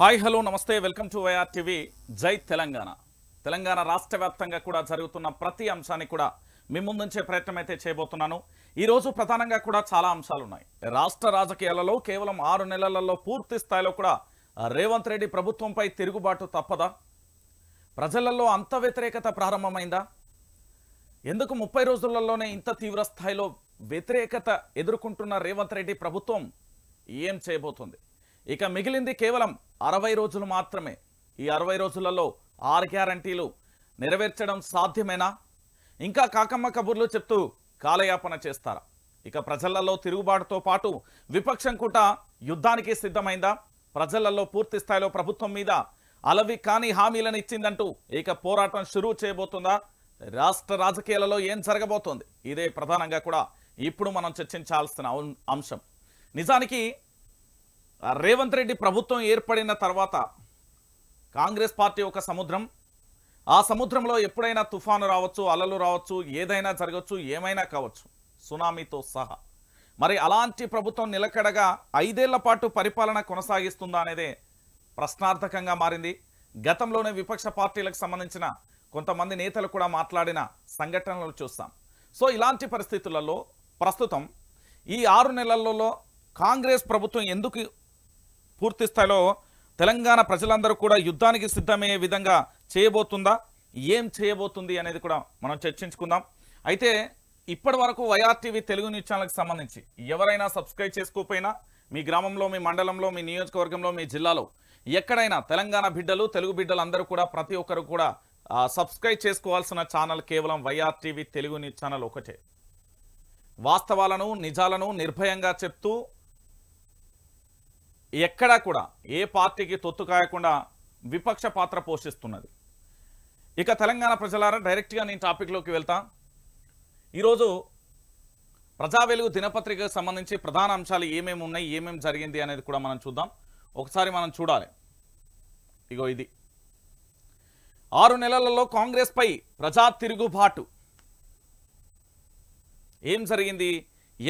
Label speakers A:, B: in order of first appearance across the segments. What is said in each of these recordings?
A: hi hello నమస్తే welcome to Y R TV Telangana Telangana రాష్ట్ర వ్యాప్తంగా కూడా జరుగుతున్న ప్రతి అంశాన్ని కూడా మీ ముందుంచే ప్రయత్నం అయితే చేయబోతున్నాను ఈరోజు ప్రధానంగా కూడా చాలా అంశాలు ఉన్నాయి రాష్ట్ర రాజకీయాలలో కేవలం ఆరు నెలలలో పూర్తి స్థాయిలో కూడా రేవంత్ రెడ్డి ప్రభుత్వంపై తిరుగుబాటు తప్పదా ప్రజలలో అంత వ్యతిరేకత ప్రారంభమైందా ఎందుకు ముప్పై రోజులలోనే ఇంత తీవ్ర స్థాయిలో వ్యతిరేకత ఎదుర్కొంటున్న రేవంత్ రెడ్డి ప్రభుత్వం ఏం చేయబోతుంది ఇక మిగిలింది కేవలం అరవై రోజులు మాత్రమే ఈ అరవై రోజులలో ఆరు గ్యారంటీలు నెరవేర్చడం సాధ్యమేనా ఇంకా కాకమ్మ కబుర్లు చెప్తూ కాలయాపన చేస్తారా ఇక ప్రజలలో తిరుగుబాటుతో పాటు విపక్షం కూట యుద్ధానికి సిద్ధమైందా ప్రజలలో పూర్తి స్థాయిలో ప్రభుత్వం మీద అలవి కాని హామీలను ఇచ్చిందంటూ ఇక పోరాటం షురూ చేయబోతుందా రాష్ట్ర రాజకీయాలలో ఏం జరగబోతోంది ఇదే ప్రధానంగా కూడా ఇప్పుడు మనం చర్చించాల్సిన అంశం నిజానికి రేవంత్ రెడ్డి ప్రభుత్వం ఏర్పడిన తర్వాత కాంగ్రెస్ పార్టీ ఒక సముద్రం ఆ సముద్రంలో ఎప్పుడైనా తుఫాను రావచ్చు అలలు రావచ్చు ఏదైనా జరగవచ్చు ఏమైనా కావచ్చు సునామీతో సహా మరి అలాంటి ప్రభుత్వం నిలకడగా ఐదేళ్ల పాటు పరిపాలన కొనసాగిస్తుందా అనేదే ప్రశ్నార్థకంగా మారింది గతంలోనే విపక్ష పార్టీలకు సంబంధించిన కొంతమంది నేతలు కూడా మాట్లాడిన సంఘటనలు చూస్తాం సో ఇలాంటి పరిస్థితులలో ప్రస్తుతం ఈ ఆరు నెలల్లో కాంగ్రెస్ ప్రభుత్వం ఎందుకు పూర్తిస్థాయిలో తెలంగాణ ప్రజలందరూ కూడా యుద్ధానికి సిద్ధమయ్యే విధంగా చేయబోతుందా ఏం చేయబోతుంది అనేది కూడా మనం చర్చించుకుందాం అయితే ఇప్పటి వరకు వైఆర్టీవీ తెలుగు న్యూస్ ఛానల్కి సంబంధించి ఎవరైనా సబ్స్క్రైబ్ చేసుకోకపోయినా మీ గ్రామంలో మీ మండలంలో మీ నియోజకవర్గంలో మీ జిల్లాలో ఎక్కడైనా తెలంగాణ బిడ్డలు తెలుగు బిడ్డలు అందరూ కూడా ప్రతి ఒక్కరు కూడా సబ్స్క్రైబ్ చేసుకోవాల్సిన ఛానల్ కేవలం వైఆర్టీవీ తెలుగు న్యూస్ ఛానల్ ఒకటే వాస్తవాలను నిజాలను నిర్భయంగా చెప్తూ ఎక్కడా కూడా ఏ పార్టీకి తొత్తు కాయకుండా విపక్ష పాత్ర పోషిస్తున్నది ఇక తెలంగాణ ప్రజలారా డైరెక్ట్గా నేను టాపిక్లోకి వెళ్తా ఈరోజు ప్రజా వెలుగు దినపత్రికకు సంబంధించి ప్రధాన అంశాలు ఏమేమి ఉన్నాయి ఏమేమి జరిగింది అనేది కూడా మనం చూద్దాం ఒకసారి మనం చూడాలి ఇగో ఇది ఆరు నెలలలో కాంగ్రెస్పై ప్రజా తిరుగుబాటు ఏం జరిగింది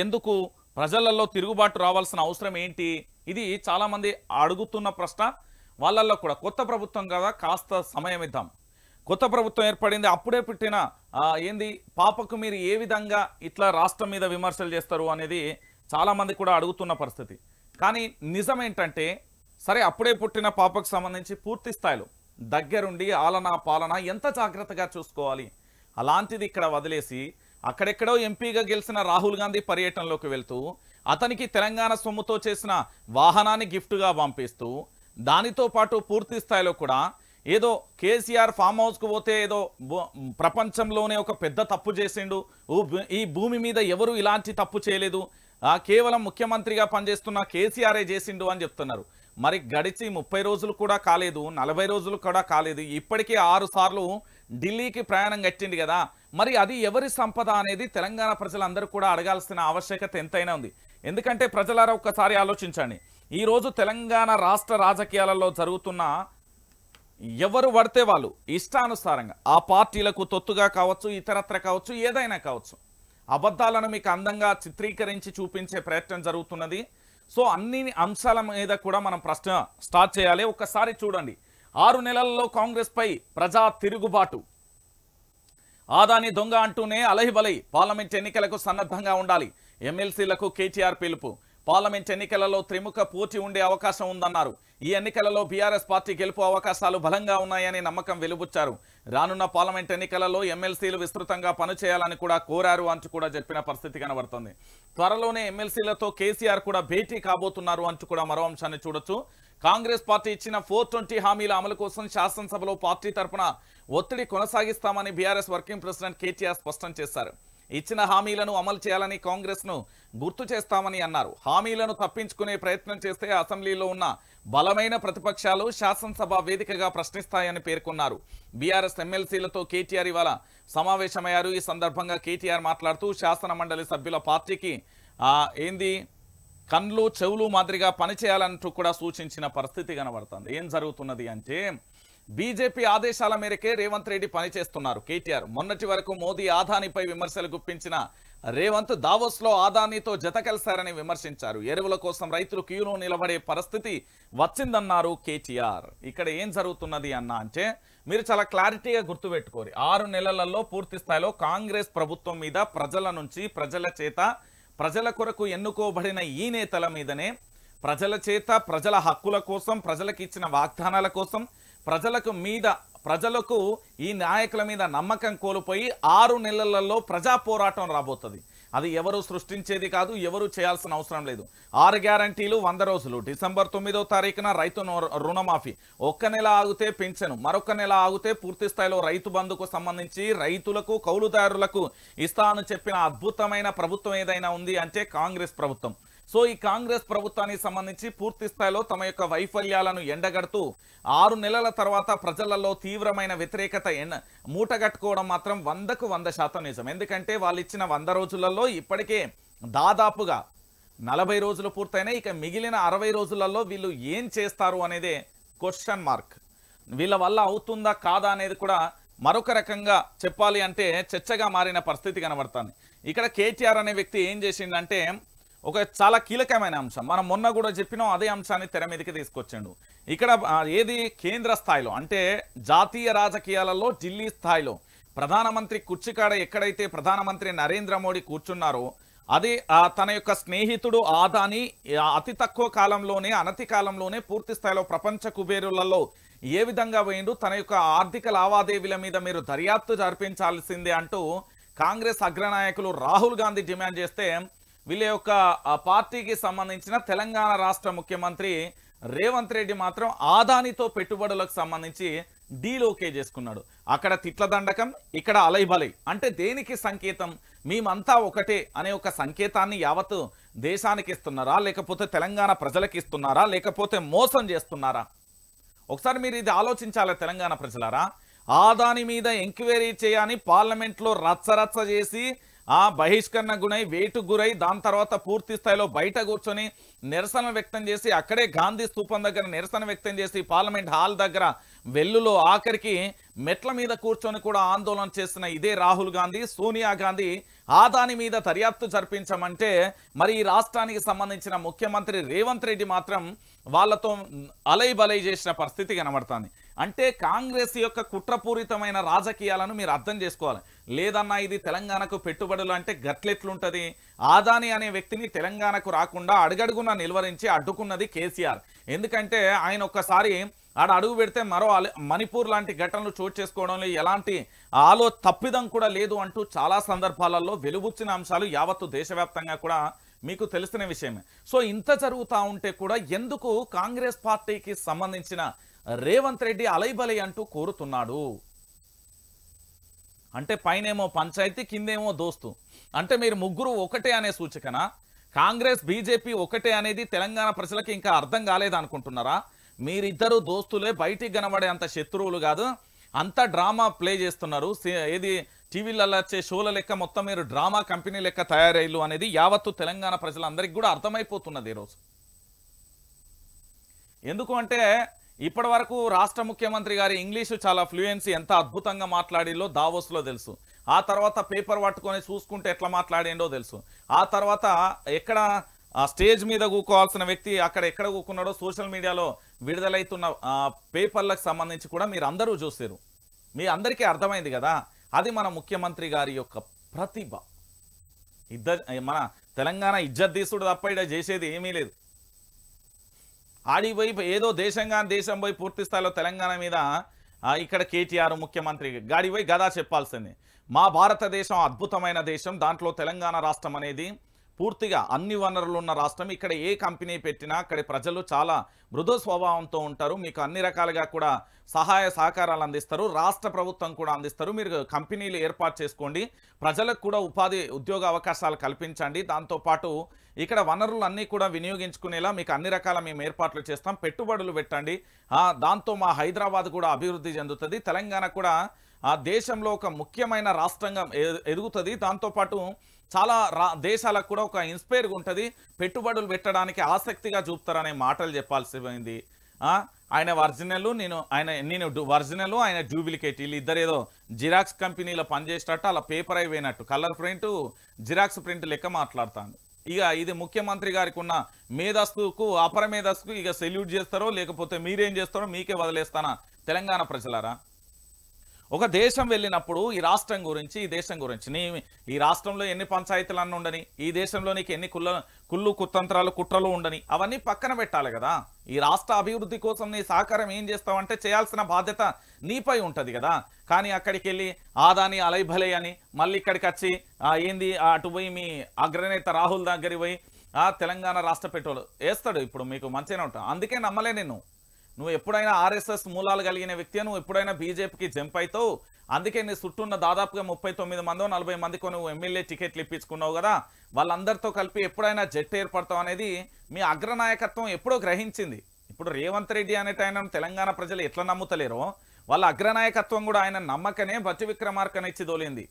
A: ఎందుకు ప్రజలలో తిరుగుబాటు రావాల్సిన అవసరం ఏంటి ఇది చాలామంది అడుగుతున్న ప్రశ్న వాళ్ళల్లో కూడా కొత్త ప్రభుత్వం కదా కాస్త సమయం ఇద్దాం కొత్త ప్రభుత్వం ఏర్పడింది అప్పుడే పుట్టిన ఏంది పాపకు మీరు ఏ విధంగా ఇట్లా రాష్ట్రం మీద విమర్శలు చేస్తారు అనేది చాలామంది కూడా అడుగుతున్న పరిస్థితి కానీ నిజం ఏంటంటే సరే అప్పుడే పుట్టిన పాపకు సంబంధించి పూర్తి స్థాయిలో దగ్గరుండి ఆలన పాలన ఎంత జాగ్రత్తగా చూసుకోవాలి అలాంటిది ఇక్కడ వదిలేసి అక్కడెక్కడో ఎంపీగా గెలిచిన రాహుల్ గాంధీ పర్యటనలోకి వెళ్తూ అతనికి తెలంగాణ సొమ్ముతో చేసిన వాహనాన్ని గిఫ్ట్గా పంపిస్తూ దానితో పాటు పూర్తి స్థాయిలో కూడా ఏదో కేసీఆర్ ఫామ్ హౌస్కు పోతే ఏదో ప్రపంచంలోనే ఒక పెద్ద తప్పు చేసిండు ఈ భూమి మీద ఎవరు ఇలాంటి తప్పు చేయలేదు కేవలం ముఖ్యమంత్రిగా పనిచేస్తున్న కేసీఆరే చేసిండు అని చెప్తున్నారు మరి గడిచి ముప్పై రోజులు కూడా కాలేదు నలభై రోజులు కూడా కాలేదు ఇప్పటికే ఆరు సార్లు ఢిల్లీకి ప్రయాణం కట్టింది కదా మరి అది ఎవరి సంపద అనేది తెలంగాణ ప్రజలందరూ కూడా అడగాల్సిన ఆవశ్యకత ఎంతైనా ఉంది ఎందుకంటే ప్రజలారా ఒక్కసారి ఆలోచించండి ఈరోజు తెలంగాణ రాష్ట్ర రాజకీయాలలో జరుగుతున్న ఎవరు పడితే వాళ్ళు ఇష్టానుసారంగా ఆ పార్టీలకు తొత్తుగా కావచ్చు ఇతరత్ర కావచ్చు ఏదైనా కావచ్చు అబద్ధాలను మీకు అందంగా చిత్రీకరించి చూపించే ప్రయత్నం జరుగుతున్నది సో అన్ని అంశాల మీద కూడా మనం ప్రశ్న స్టార్ట్ చేయాలి ఒక్కసారి చూడండి ఆరు నెలల్లో కాంగ్రెస్పై ప్రజా తిరుగుబాటు ఆదాని దొంగ అంటూనే అలహిబలై పార్లమెంట్ ఎన్నికలకు సన్నద్ధంగా ఉండాలి ఎమ్మెల్సీలకు కేటీఆర్ పిలుపు పార్లమెంట్ ఎన్నికలలో త్రిముఖ పోటీ ఉండే అవకాశం ఉందన్నారు ఈ ఎన్నికలలో బీఆర్ఎస్ పార్టీ గెలుపు అవకాశాలు బలంగా ఉన్నాయని నమ్మకం వెలుబుచ్చారు రానున్న పార్లమెంట్ ఎన్నికలలో ఎమ్మెల్సీలు విస్తృతంగా పనిచేయాలని కూడా కోరారు అంటూ కూడా చెప్పిన పరిస్థితి కనబడుతుంది త్వరలోనే ఎమ్మెల్సీలతో కేసీఆర్ కూడా భేటీ కాబోతున్నారు అంటూ కూడా మరో అంశాన్ని చూడొచ్చు కాంగ్రెస్ పార్టీ ఇచ్చిన ఫోర్ హామీల అమలు కోసం శాసనసభలో పార్టీ తరఫున ఒత్తిడి కొనసాగిస్తామని బీఆర్ఎస్ వర్కింగ్ ప్రెసిడెంట్ కేటీఆర్ స్పష్టం చేశారు ఇచ్చిన హామీలను అమలు చేయాలని కాంగ్రెస్ను గుర్తు చేస్తామని అన్నారు హామీలను తప్పించుకునే ప్రయత్నం చేస్తే అసెంబ్లీలో ఉన్న బలమైన ప్రతిపక్షాలు శాసనసభ వేదికగా ప్రశ్నిస్తాయని పేర్కొన్నారు బీఆర్ఎస్ ఎమ్మెల్సీలతో కేటీఆర్ ఇవాళ సమావేశమయ్యారు ఈ సందర్భంగా కేటీఆర్ మాట్లాడుతూ శాసన మండలి సభ్యుల పార్టీకి ఏంది కండ్లు చెవులు మాదిరిగా పనిచేయాలంటూ కూడా సూచించిన పరిస్థితి కనబడుతుంది ఏం జరుగుతున్నది అంటే బీజేపీ ఆదేశాల మేరకే రేవంత్ రెడ్డి పనిచేస్తున్నారు కేటీఆర్ మొన్నటి వరకు మోదీ ఆదానిపై విమర్శలు గుప్పించిన రేవంత్ దావోస్లో ఆదానితో జత కలిశారని విమర్శించారు ఎరువుల కోసం రైతులు క్యూలో నిలబడే పరిస్థితి వచ్చిందన్నారు కేటీఆర్ ఇక్కడ ఏం జరుగుతున్నది అన్న అంటే మీరు చాలా క్లారిటీగా గుర్తుపెట్టుకోరు ఆరు నెలలలో పూర్తి స్థాయిలో కాంగ్రెస్ ప్రభుత్వం మీద ప్రజల నుంచి ప్రజల చేత ప్రజల కొరకు ఎన్నుకోబడిన ఈ నేతల మీదనే ప్రజల చేత ప్రజల హక్కుల కోసం ప్రజలకు ఇచ్చిన వాగ్దానాల కోసం ప్రజలకు మీద ప్రజలకు ఈ నాయకుల మీద నమ్మకం కోల్పోయి ఆరు నెలలలో ప్రజా పోరాటం రాబోతుంది అది ఎవరు సృష్టించేది కాదు ఎవరు చేయాల్సిన అవసరం లేదు ఆరు గ్యారంటీలు వంద రోజులు డిసెంబర్ తొమ్మిదో తారీఖున రైతు రుణమాఫీ ఒక్క నెల ఆగితే పెంచను మరొక నెల ఆగితే పూర్తి స్థాయిలో రైతు బంధుకు సంబంధించి రైతులకు కౌలుదారులకు ఇస్తా అని చెప్పిన అద్భుతమైన ప్రభుత్వం ఏదైనా ఉంది అంటే కాంగ్రెస్ ప్రభుత్వం సో ఈ కాంగ్రెస్ ప్రభుత్వానికి సంబంధించి పూర్తి స్థాయిలో తమ యొక్క వైఫల్యాలను ఎండగడుతూ ఆరు నెలల తర్వాత ప్రజలలో తీవ్రమైన వ్యతిరేకత మూటగట్టుకోవడం మాత్రం వందకు వంద శాతం నిజం ఎందుకంటే వాళ్ళు ఇచ్చిన వంద రోజులలో ఇప్పటికే దాదాపుగా నలభై రోజులు పూర్తయినా ఇక మిగిలిన అరవై రోజులలో వీళ్ళు ఏం చేస్తారు అనేదే క్వశ్చన్ మార్క్ వీళ్ళ వల్ల అవుతుందా కాదా అనేది కూడా మరొక రకంగా చెప్పాలి అంటే చర్చగా మారిన పరిస్థితి కనబడుతుంది ఇక్కడ కేటీఆర్ అనే వ్యక్తి ఏం చేసిందంటే ఒక చాలా కీలకమైన అంశం మనం మొన్న కూడా చెప్పిన అదే అంశాన్ని తెర మీదకి తీసుకొచ్చాడు ఇక్కడ ఏది కేంద్ర స్థాయిలో అంటే జాతీయ రాజకీయాలలో ఢిల్లీ స్థాయిలో ప్రధానమంత్రి కుర్చికాడ ఎక్కడైతే ప్రధానమంత్రి నరేంద్ర మోడీ కూర్చున్నారో అది తన యొక్క స్నేహితుడు ఆదాని అతి తక్కువ కాలంలోనే అనతి కాలంలోనే పూర్తి స్థాయిలో ప్రపంచ కుబేరులలో ఏ విధంగా పోయిండు తన యొక్క ఆర్థిక లావాదేవీల మీద మీరు దర్యాప్తు జరిపించాల్సిందే అంటూ కాంగ్రెస్ అగ్రనాయకులు రాహుల్ గాంధీ డిమాండ్ చేస్తే వీళ్ళ యొక్క పార్టీకి సంబంధించిన తెలంగాణ రాష్ట్ర ముఖ్యమంత్రి రేవంత్ రెడ్డి మాత్రం ఆదానితో పెట్టుబడులకు సంబంధించి డీల్ ఓకే చేసుకున్నాడు అక్కడ తిట్ల దండకం ఇక్కడ అలైబలై అంటే దేనికి సంకేతం మేమంతా ఒకటే అనే ఒక సంకేతాన్ని యావత్ దేశానికి ఇస్తున్నారా లేకపోతే తెలంగాణ ప్రజలకు ఇస్తున్నారా లేకపోతే మోసం చేస్తున్నారా ఒకసారి మీరు ఇది ఆలోచించాలి తెలంగాణ ప్రజలారా ఆదాని మీద ఎంక్వైరీ చేయని పార్లమెంట్లో రచ్చరచ్చ చేసి ఆ బహిష్కరణ గుణై వేటు గురై దాని తర్వాత పూర్తి స్థాయిలో బయట కూర్చొని నిరసన వ్యక్తం చేసి అక్కడే గాంధీ స్థూపం దగ్గర నిరసన వ్యక్తం చేసి పార్లమెంట్ హాల్ దగ్గర వెల్లులో ఆఖరికి మెట్ల మీద కూర్చొని కూడా ఆందోళన చేసిన ఇదే రాహుల్ గాంధీ సోనియా గాంధీ ఆ దాని మీద దర్యాప్తు జరిపించమంటే మరి ఈ రాష్ట్రానికి సంబంధించిన ముఖ్యమంత్రి రేవంత్ రెడ్డి మాత్రం వాళ్ళతో అలై బలై చేసిన పరిస్థితి కనబడుతుంది అంటే కాంగ్రెస్ యొక్క కుట్రపూరితమైన రాజకీయాలను మీరు అర్థం చేసుకోవాలి లేదన్నా ఇది తెలంగాణకు పెట్టుబడులు అంటే గట్లెట్లుంటుంది ఆదాని అనే వ్యక్తిని తెలంగాణకు రాకుండా అడుగడుగున నిలువరించి అడ్డుకున్నది కేసీఆర్ ఎందుకంటే ఆయన ఒక్కసారి ఆడ అడుగు పెడితే మరో మణిపూర్ లాంటి ఘటనలు చోటు చేసుకోవడంలో ఎలాంటి ఆలో తప్పిదం కూడా లేదు అంటూ చాలా సందర్భాలలో వెలుబుచ్చిన అంశాలు యావత్తు దేశవ్యాప్తంగా కూడా మీకు తెలిసిన విషయమే సో ఇంత జరుగుతూ ఉంటే కూడా ఎందుకు కాంగ్రెస్ పార్టీకి సంబంధించిన రేవంత్ రెడ్డి అలైబలై అంటూ కోరుతున్నాడు అంటే పైనేమో పంచాయతీ కిందేమో దోస్తు అంటే మీరు ముగ్గురు ఒకటే అనే సూచికన కాంగ్రెస్ బీజేపీ ఒకటే అనేది తెలంగాణ ప్రజలకు ఇంకా అర్థం కాలేదనుకుంటున్నారా మీరిద్దరు దోస్తులే బయటికి కనబడే అంత శత్రువులు కాదు అంత డ్రామా ప్లే చేస్తున్నారు ఏది టీవీలలో వచ్చే షోల లెక్క మొత్తం మీరు డ్రామా కంపెనీ లెక్క తయారయ్యలు అనేది యావత్తు తెలంగాణ ప్రజలందరికీ కూడా అర్థమైపోతున్నది ఈరోజు ఎందుకు అంటే ఇప్పటి వరకు రాష్ట్ర ముఖ్యమంత్రి గారి ఇంగ్లీషు చాలా ఫ్లూయెన్సీ ఎంత అద్భుతంగా మాట్లాడిలో దావోస్లో తెలుసు ఆ తర్వాత పేపర్ పట్టుకొని చూసుకుంటే ఎట్లా మాట్లాడిండో తెలుసు ఆ తర్వాత ఎక్కడ స్టేజ్ మీద కూకోవాల్సిన వ్యక్తి అక్కడ ఎక్కడ కూకున్నాడో సోషల్ మీడియాలో విడుదలవుతున్న పేపర్లకు సంబంధించి కూడా మీరు అందరూ చూసారు మీ అందరికీ అర్థమైంది కదా అది మన ముఖ్యమంత్రి గారి యొక్క ప్రతిభ ఇద్దరు మన తెలంగాణ ఇజ్జత్ తీసుడు తప్ప ఇక్కడ చేసేది ఏమీ లేదు వైపు ఏదో దేశంగా దేశం పోయి పూర్తి స్థాయిలో తెలంగాణ మీద ఇక్కడ కేటీఆర్ ముఖ్యమంత్రి గాడిపోయి గదా చెప్పాల్సింది మా భారతదేశం అద్భుతమైన దేశం దాంట్లో తెలంగాణ రాష్ట్రం అనేది పూర్తిగా అన్ని వనరులు ఉన్న రాష్ట్రం ఇక్కడ ఏ కంపెనీ పెట్టినా అక్కడ ప్రజలు చాలా మృదు స్వభావంతో ఉంటారు మీకు అన్ని రకాలుగా కూడా సహాయ సహకారాలు అందిస్తారు రాష్ట్ర ప్రభుత్వం కూడా అందిస్తారు మీరు కంపెనీలు ఏర్పాటు చేసుకోండి ప్రజలకు కూడా ఉపాధి ఉద్యోగ అవకాశాలు కల్పించండి దాంతోపాటు ఇక్కడ వనరులు అన్నీ కూడా వినియోగించుకునేలా మీకు అన్ని రకాల మేము ఏర్పాట్లు చేస్తాం పెట్టుబడులు పెట్టండి దాంతో మా హైదరాబాద్ కూడా అభివృద్ధి చెందుతుంది తెలంగాణ కూడా ఆ దేశంలో ఒక ముఖ్యమైన రాష్ట్రంగా ఎదుగుతుంది దాంతోపాటు చాలా రా దేశాలకు కూడా ఒక ఇన్స్పైర్గా ఉంటుంది పెట్టుబడులు పెట్టడానికి ఆసక్తిగా చూపుతారనే మాటలు చెప్పాల్సిపోయింది ఆయన ఒరిజినల్ నేను ఆయన నేను ఒరిజినల్ ఆయన డూప్లికేట్ వీళ్ళు ఇద్దరేదో జిరాక్స్ కంపెనీలో పనిచేసేటట్టు అలా పేపర్ అయిపోయినట్టు కలర్ ప్రింట్ జిరాక్స్ ప్రింట్ లెక్క మాట్లాడుతాను ఇక ఇది ముఖ్యమంత్రి గారికి ఉన్న మేధస్తుకు అపర మేధస్తుకు ఇక సెల్యూట్ చేస్తారో లేకపోతే మీరేం చేస్తారో మీకే వదిలేస్తానా తెలంగాణ ప్రజలారా ఒక దేశం వెళ్ళినప్పుడు ఈ రాష్ట్రం గురించి ఈ దేశం గురించి నీ ఈ రాష్ట్రంలో ఎన్ని పంచాయతీలు అన్న ఉండని ఈ దేశంలో నీకు ఎన్ని కుళ్ళ కుళ్ళు కుతంత్రాలు కుట్రలు ఉండని అవన్నీ పక్కన పెట్టాలి కదా ఈ రాష్ట్ర అభివృద్ధి కోసం నీ సహకారం ఏం చేస్తావంటే చేయాల్సిన బాధ్యత నీపై ఉంటుంది కదా కానీ అక్కడికి వెళ్ళి ఆదాని అలైభలే అని మళ్ళీ ఇక్కడికి వచ్చి ఏంది అటు పోయి మీ అగ్రనేత రాహుల్ దగ్గరికి పోయి తెలంగాణ రాష్ట్ర పెట్రోలు వేస్తాడు ఇప్పుడు మీకు మంచిగానే ఉంటాం అందుకే నమ్మలే నేను నువ్వు ఎప్పుడైనా ఆర్ఎస్ఎస్ మూలాలు కలిగిన వ్యక్తి నువ్వు ఎప్పుడైనా బీజేపీకి జంప్ అవుతావు అందుకే నీ చుట్టూన్న దాదాపుగా ముప్పై తొమ్మిది మందో నలభై మందికో నువ్వు ఎమ్మెల్యే టికెట్లు ఇప్పించుకున్నావు కదా వాళ్ళందరితో కలిపి ఎప్పుడైనా జట్టు ఏర్పడతావు అనేది మీ అగ్రనాయకత్వం ఎప్పుడో గ్రహించింది ఇప్పుడు రేవంత్ రెడ్డి అనేట తెలంగాణ ప్రజలు ఎట్లా నమ్ముతలేరో వాళ్ళ అగ్రనాయకత్వం కూడా ఆయన నమ్మకనే బట్టి విక్రమార్కనిచ్చి దోలింది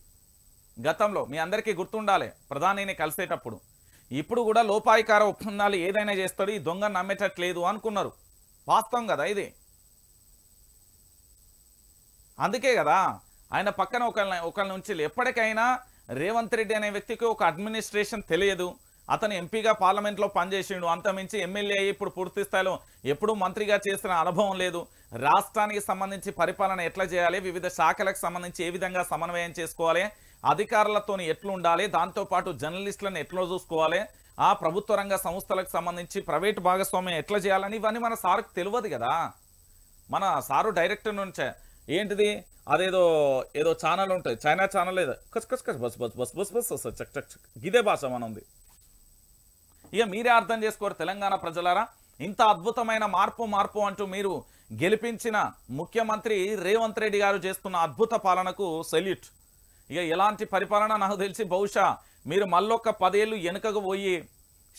A: గతంలో మీ అందరికీ గుర్తుండాలి ప్రధానిని కలిసేటప్పుడు ఇప్పుడు కూడా లోపాయికార ఒప్పందాలు ఏదైనా చేస్తాడు ఈ దొంగ నమ్మేటట్లేదు అనుకున్నారు వాస్తవం కదా ఇది అందుకే కదా ఆయన పక్కన ఒకళ్ళని ఒకళ్ళ నుంచి ఎప్పటికైనా రేవంత్ రెడ్డి అనే వ్యక్తికి ఒక అడ్మినిస్ట్రేషన్ తెలియదు అతను ఎంపీగా పార్లమెంట్లో పనిచేసిండు అంతమించి ఎమ్మెల్యే అయ్యి ఇప్పుడు పూర్తి స్థాయిలో ఎప్పుడూ మంత్రిగా చేసిన అనుభవం లేదు రాష్ట్రానికి సంబంధించి పరిపాలన ఎట్లా చేయాలి వివిధ శాఖలకు సంబంధించి ఏ విధంగా సమన్వయం చేసుకోవాలి అధికారులతో ఎట్లు ఉండాలి దాంతోపాటు జర్నలిస్టులను ఎట్లా చూసుకోవాలి ఆ ప్రభుత్వ రంగ సంస్థలకు సంబంధించి ప్రైవేట్ భాగస్వామ్యం ఎట్లా చేయాలని ఇవన్నీ మన సార్కు తెలియదు కదా మన సారు డైరెక్టర్ నుంచే ఏంటిది అదేదో ఏదో ఛానల్ ఉంటుంది చైనా ఛానల్ ఏదో కచ్ కచ్ బస్ బస్ బస్ బస్ బస్ చక్ చక్ చక్ ఇదే భాష మన ఉంది ఇక మీరే అర్థం చేసుకోరు తెలంగాణ ప్రజలారా ఇంత అద్భుతమైన మార్పు మార్పు అంటూ మీరు గెలిపించిన ముఖ్యమంత్రి రేవంత్ రెడ్డి గారు చేస్తున్న అద్భుత పాలనకు సెల్యూట్ ఇక ఎలాంటి పరిపాలన నాకు తెలిసి బహుశా మీరు మళ్ళొక్క పదేళ్ళు వెనుకకు పోయి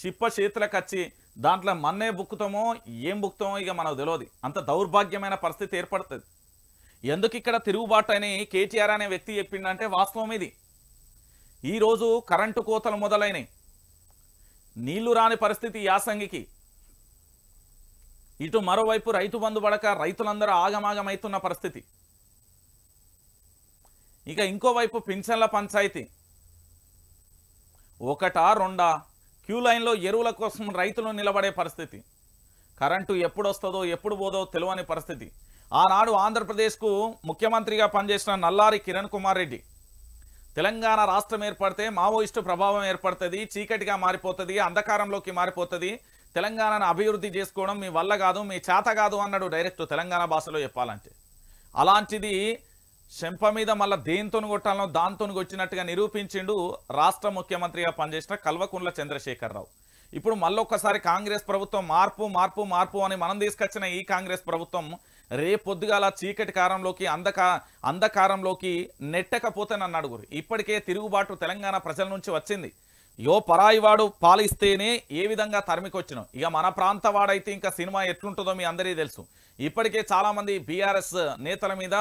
A: షిప్ప చేతులకు వచ్చి దాంట్లో మన్నే బుక్కుతామో ఏం బుక్కుతామో ఇక మనకు తెలియదు అంత దౌర్భాగ్యమైన పరిస్థితి ఏర్పడుతుంది ఎందుకు ఇక్కడ తిరుగుబాటు అని కేటీఆర్ అనే వ్యక్తి చెప్పిండంటే వాస్తవం ఇది ఈరోజు కరెంటు కోతలు మొదలైనవి నీళ్లు రాని పరిస్థితి యాసంగికి ఇటు మరోవైపు రైతు బంధు పడక రైతులందరూ ఆగమాగమవుతున్న పరిస్థితి ఇక ఇంకోవైపు పింఛన్ల పంచాయతీ ఒకటా రెండా క్యూ లైన్లో ఎరువుల కోసం రైతులు నిలబడే పరిస్థితి కరెంటు ఎప్పుడు వస్తుందో ఎప్పుడు పోదో తెలియని పరిస్థితి ఆనాడు ఆంధ్రప్రదేశ్కు ముఖ్యమంత్రిగా పనిచేసిన నల్లారి కిరణ్ కుమార్ రెడ్డి తెలంగాణ రాష్ట్రం ఏర్పడితే మావోయిస్టు ప్రభావం ఏర్పడుతుంది చీకటిగా మారిపోతుంది అంధకారంలోకి మారిపోతుంది తెలంగాణను అభివృద్ధి చేసుకోవడం మీ వల్ల కాదు మీ చేత కాదు అన్నాడు డైరెక్ట్ తెలంగాణ భాషలో చెప్పాలంటే అలాంటిది చెంప మీద మళ్ళీ దేంతో కొట్టాలనో దాంతో వచ్చినట్టుగా నిరూపించిండు రాష్ట్ర ముఖ్యమంత్రిగా పనిచేసిన చంద్రశేఖర్ చంద్రశేఖరరావు ఇప్పుడు మళ్ళొక్కసారి కాంగ్రెస్ ప్రభుత్వం మార్పు మార్పు మార్పు అని మనం తీసుకొచ్చిన ఈ కాంగ్రెస్ ప్రభుత్వం పొద్దుగాల చీకటి కారంలోకి అందకా అంధకారంలోకి నెట్టకపోతేనని అడుగురు ఇప్పటికే తిరుగుబాటు తెలంగాణ ప్రజల నుంచి వచ్చింది యో పరాయివాడు పాలిస్తేనే ఏ విధంగా తరిమికొచ్చినాం ఇక మన ప్రాంత వాడైతే ఇంకా సినిమా ఎట్లుంటుందో మీ అందరికీ తెలుసు ఇప్పటికే చాలామంది బీఆర్ఎస్ నేతల మీద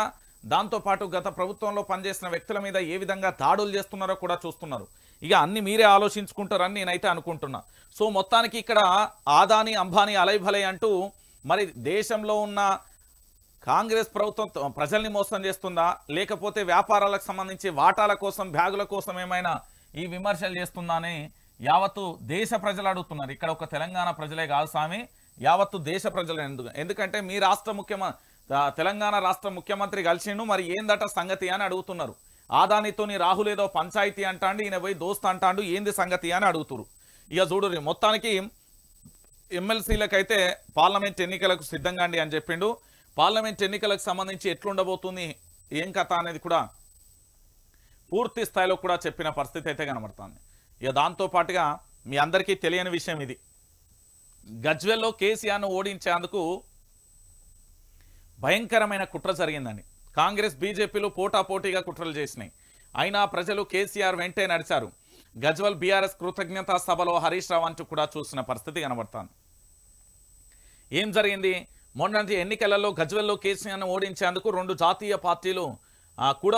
A: దాంతోపాటు గత ప్రభుత్వంలో పనిచేసిన వ్యక్తుల మీద ఏ విధంగా దాడులు చేస్తున్నారో కూడా చూస్తున్నారు ఇక అన్ని మీరే ఆలోచించుకుంటారని నేనైతే అనుకుంటున్నా సో మొత్తానికి ఇక్కడ ఆదాని అంబానీ అలైభలై అంటూ మరి దేశంలో ఉన్న కాంగ్రెస్ ప్రభుత్వం ప్రజల్ని మోసం చేస్తుందా లేకపోతే వ్యాపారాలకు సంబంధించి వాటాల కోసం బ్యాగుల కోసం ఏమైనా ఈ విమర్శలు చేస్తుందా అని యావత్తు దేశ ప్రజలు అడుగుతున్నారు ఇక్కడ ఒక తెలంగాణ ప్రజలే కాదు స్వామి యావత్తు దేశ ప్రజలు ఎందుకంటే మీ రాష్ట్ర ముఖ్యమంత్రి తెలంగాణ రాష్ట్ర ముఖ్యమంత్రి కలిసిండు మరి ఏందట సంగతి అని అడుగుతున్నారు ఆదానితోని రాహుల్ ఏదో పంచాయతీ అంటాండు ఈయన పోయి దోస్త్ అంటాండు ఏంది సంగతి అని అడుగుతురు ఇక చూడు మొత్తానికి ఎమ్మెల్సీలకైతే పార్లమెంట్ ఎన్నికలకు సిద్ధంగా అని చెప్పిండు పార్లమెంట్ ఎన్నికలకు సంబంధించి ఎట్లుండబోతుంది ఏం కథ అనేది కూడా పూర్తి స్థాయిలో కూడా చెప్పిన పరిస్థితి అయితే కనబడుతుంది ఇక దాంతోపాటుగా మీ అందరికీ తెలియని విషయం ఇది గజ్వెల్లో కేసీఆర్ను ఓడించేందుకు భయంకరమైన కుట్ర జరిగిందని కాంగ్రెస్ బీజేపీలు పోటాపోటీగా కుట్రలు చేసినాయి అయినా ప్రజలు కేసీఆర్ వెంటే నడిచారు గజ్వల్ బీఆర్ఎస్ కృతజ్ఞతా సభలో హరీష్ రావు అంటూ కూడా చూసిన పరిస్థితి కనబడతాను ఏం జరిగింది మొన్నటి ఎన్నికలలో గజ్వల్లో కేసీఆర్ను ఓడించేందుకు రెండు జాతీయ పార్టీలు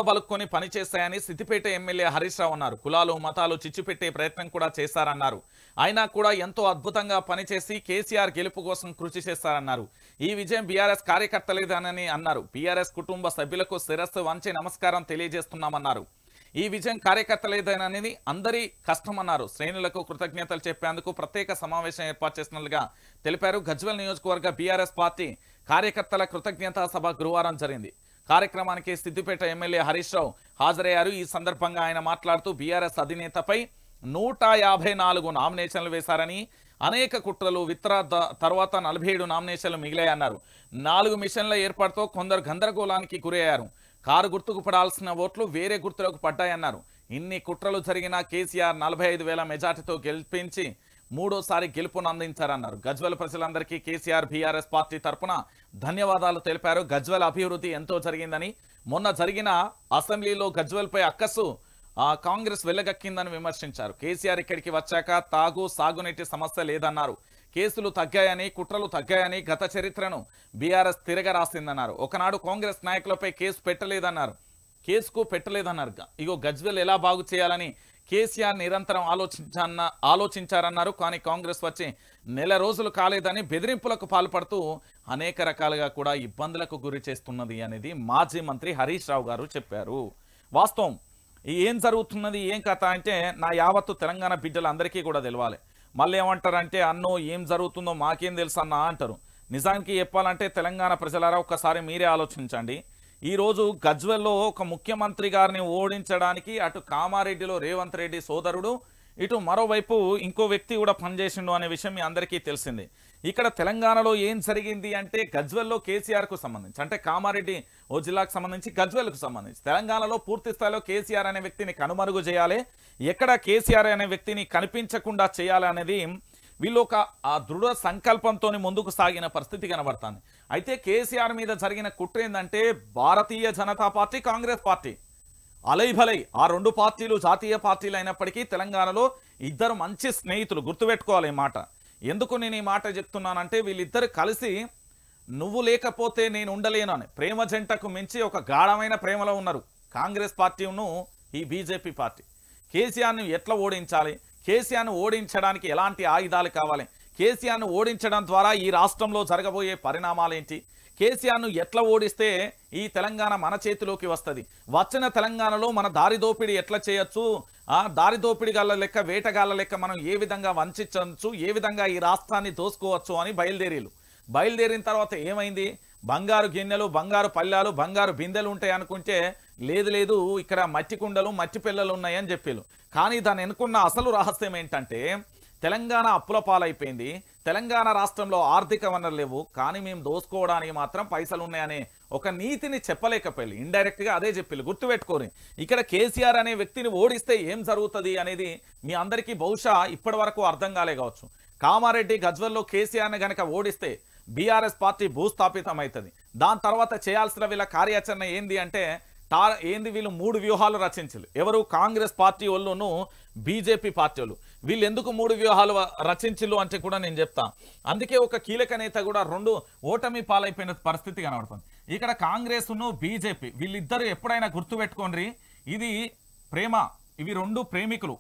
A: బలుక్కొని పనిచేస్తాయని సిద్దిపేట ఎమ్మెల్యే హరీష్ రావు అన్నారు కులాలు మతాలు చిచ్చుపెట్టే ప్రయత్నం కూడా చేశారన్నారు అయినా కూడా ఎంతో అద్భుతంగా పనిచేసి కేసీఆర్ గెలుపు కోసం కృషి చేస్తారన్నారు ఈ విజయం బీఆర్ఎస్ కార్యకర్తలేదానని అన్నారు బీఆర్ఎస్ కుటుంబ సభ్యులకు శిరస్సు వంచి నమస్కారం తెలియజేస్తున్నామన్నారు ఈ విజయం కార్యకర్తలేదనేది అందరి కష్టమన్నారు శ్రేణులకు కృతజ్ఞతలు చెప్పేందుకు ప్రత్యేక సమావేశం ఏర్పాటు చేసినట్లుగా తెలిపారు గజ్వల్ నియోజకవర్గ బీఆర్ఎస్ పార్టీ కార్యకర్తల కృతజ్ఞతా సభ గురువారం జరిగింది కార్యక్రమానికి సిద్దిపేట ఎమ్మెల్యే హరీష్ రావు హాజరయ్యారు ఈ సందర్భంగా ఆయన మాట్లాడుతూ బీఆర్ఎస్ అధినేతపై నూట యాభై నాలుగు నామినేషన్లు వేశారని అనేక కుట్రలు విత్ర తర్వాత నలభై ఏడు నామినేషన్లు మిగిలాయన్నారు నాలుగు మిషన్ల ఏర్పాటుతో కొందరు గందరగోళానికి గురయ్యారు కారు గుర్తుకు పడాల్సిన ఓట్లు వేరే గుర్తులకు పడ్డాయన్నారు ఇన్ని కుట్రలు జరిగిన కేసీఆర్ నలభై ఐదు వేల మెజార్టీతో గెలిపించి మూడోసారి గెలుపును అందించారన్నారు గజ్వల్ ప్రజలందరికీ కేసీఆర్ బీఆర్ఎస్ పార్టీ తరఫున ధన్యవాదాలు తెలిపారు గజ్వల్ అభివృద్ధి ఎంతో జరిగిందని మొన్న జరిగిన అసెంబ్లీలో పై అక్కసు కాంగ్రెస్ వెళ్ళగక్కిందని విమర్శించారు కేసీఆర్ ఇక్కడికి వచ్చాక తాగు సాగునీటి సమస్య లేదన్నారు కేసులు తగ్గాయని కుట్రలు తగ్గాయని గత చరిత్రను బీఆర్ఎస్ తిరగ రాసిందన్నారు ఒకనాడు కాంగ్రెస్ నాయకులపై కేసు పెట్టలేదన్నారు కేసుకు పెట్టలేదన్నారు ఇగో గజ్వెల్ ఎలా బాగు చేయాలని కేసీఆర్ నిరంతరం ఆలోచించాన్న ఆలోచించారన్నారు కానీ కాంగ్రెస్ వచ్చి నెల రోజులు కాలేదని బెదిరింపులకు పాల్పడుతూ అనేక రకాలుగా కూడా ఇబ్బందులకు గురి చేస్తున్నది అనేది మాజీ మంత్రి హరీష్ రావు గారు చెప్పారు వాస్తవం ఏం జరుగుతున్నది ఏం కథ అంటే నా యావత్తు తెలంగాణ బిడ్డలందరికీ కూడా తెలవాలి మళ్ళీ ఏమంటారంటే అన్నో ఏం జరుగుతుందో మాకేం తెలుసు అన్న అంటారు నిజానికి చెప్పాలంటే తెలంగాణ ప్రజలారా ఒక్కసారి మీరే ఆలోచించండి ఈరోజు గజ్వెల్లో ఒక ముఖ్యమంత్రి గారిని ఓడించడానికి అటు కామారెడ్డిలో రేవంత్ రెడ్డి సోదరుడు ఇటు మరోవైపు ఇంకో వ్యక్తి కూడా పనిచేసిండు అనే విషయం మీ అందరికీ తెలిసింది ఇక్కడ తెలంగాణలో ఏం జరిగింది అంటే గజ్వెల్లో కేసీఆర్కు సంబంధించి అంటే కామారెడ్డి ఓ జిల్లాకు సంబంధించి గజ్వెల్కు సంబంధించి తెలంగాణలో పూర్తి స్థాయిలో కేసీఆర్ అనే వ్యక్తిని కనుమరుగు చేయాలి ఎక్కడ కేసీఆర్ అనే వ్యక్తిని కనిపించకుండా చేయాలి అనేది వీళ్ళు ఒక ఆ దృఢ సంకల్పంతో ముందుకు సాగిన పరిస్థితి కనబడుతుంది అయితే కేసీఆర్ మీద జరిగిన కుట్ర ఏంటంటే Bharatiya Janata party Congress party అలైభలై ఆ రెండు పార్టీలు జాతీయ పార్టీలు అయినప్పటికీ తెలంగాణలో ఇద్దరు మంచి స్నేహితులు గుర్తుపెట్టుకోవాలి ఈ మాట ఎందుకు నేను ఈ మాట చెప్తున్నానంటే వీళ్ళిద్దరు కలిసి నువ్వు లేకపోతే నేను ఉండలేను అని ప్రేమ జంటకు మించి ఒక గాఢమైన ప్రేమలో ఉన్నారు కాంగ్రెస్ పార్టీను ఈ బీజేపీ పార్టీ కేసీఆర్ను ఎట్లా ఓడించాలి కేసీఆర్ను ఓడించడానికి ఎలాంటి ఆయుధాలు కావాలి కేసీఆర్ను ఓడించడం ద్వారా ఈ రాష్ట్రంలో జరగబోయే పరిణామాలేంటి కేసీఆర్ను ఎట్లా ఓడిస్తే ఈ తెలంగాణ మన చేతిలోకి వస్తుంది వచ్చిన తెలంగాణలో మన దారిదోపిడి ఎట్లా చేయొచ్చు ఆ దారిదోపిడి దోపిడీ గల లెక్క వేటగాళ్ళ లెక్క మనం ఏ విధంగా వంచవచ్చు ఏ విధంగా ఈ రాష్ట్రాన్ని దోసుకోవచ్చు అని బయలుదేరీలు బయలుదేరిన తర్వాత ఏమైంది బంగారు గిన్నెలు బంగారు పళ్ళాలు బంగారు బిందెలు ఉంటాయి అనుకుంటే లేదు లేదు ఇక్కడ మట్టి కుండలు మట్టి పిల్లలు ఉన్నాయని చెప్పారు కానీ దాని వెనుకున్న అసలు రహస్యం ఏంటంటే తెలంగాణ అప్పుల పాలైపోయింది తెలంగాణ రాష్ట్రంలో ఆర్థిక వనరులు లేవు కానీ మేము దోసుకోవడానికి మాత్రం పైసలు ఉన్నాయనే ఒక నీతిని చెప్పలేకపోయి ఇండైరెక్ట్గా అదే చెప్పి గుర్తుపెట్టుకోరు ఇక్కడ కేసీఆర్ అనే వ్యక్తిని ఓడిస్తే ఏం జరుగుతుంది అనేది మీ అందరికీ బహుశా ఇప్పటి వరకు అర్థం కాలే కావచ్చు కామారెడ్డి గజ్వల్లో కేసీఆర్ని గనక ఓడిస్తే బీఆర్ఎస్ పార్టీ భూస్థాపితం అవుతుంది దాని తర్వాత చేయాల్సిన వీళ్ళ కార్యాచరణ ఏంది అంటే ఏంది వీళ్ళు మూడు వ్యూహాలు రచించారు ఎవరు కాంగ్రెస్ పార్టీ వాళ్ళును బీజేపీ పార్టీలు వీళ్ళు ఎందుకు మూడు వ్యూహాలు రచించిల్లు అంటే కూడా నేను చెప్తా అందుకే ఒక కీలక నేత కూడా రెండు ఓటమి పాలైపోయిన పరిస్థితి కనబడుతుంది ఇక్కడ కాంగ్రెస్ బీజేపీ వీళ్ళిద్దరు ఎప్పుడైనా గుర్తుపెట్టుకోండి ఇది ప్రేమ ఇవి రెండు ప్రేమికులు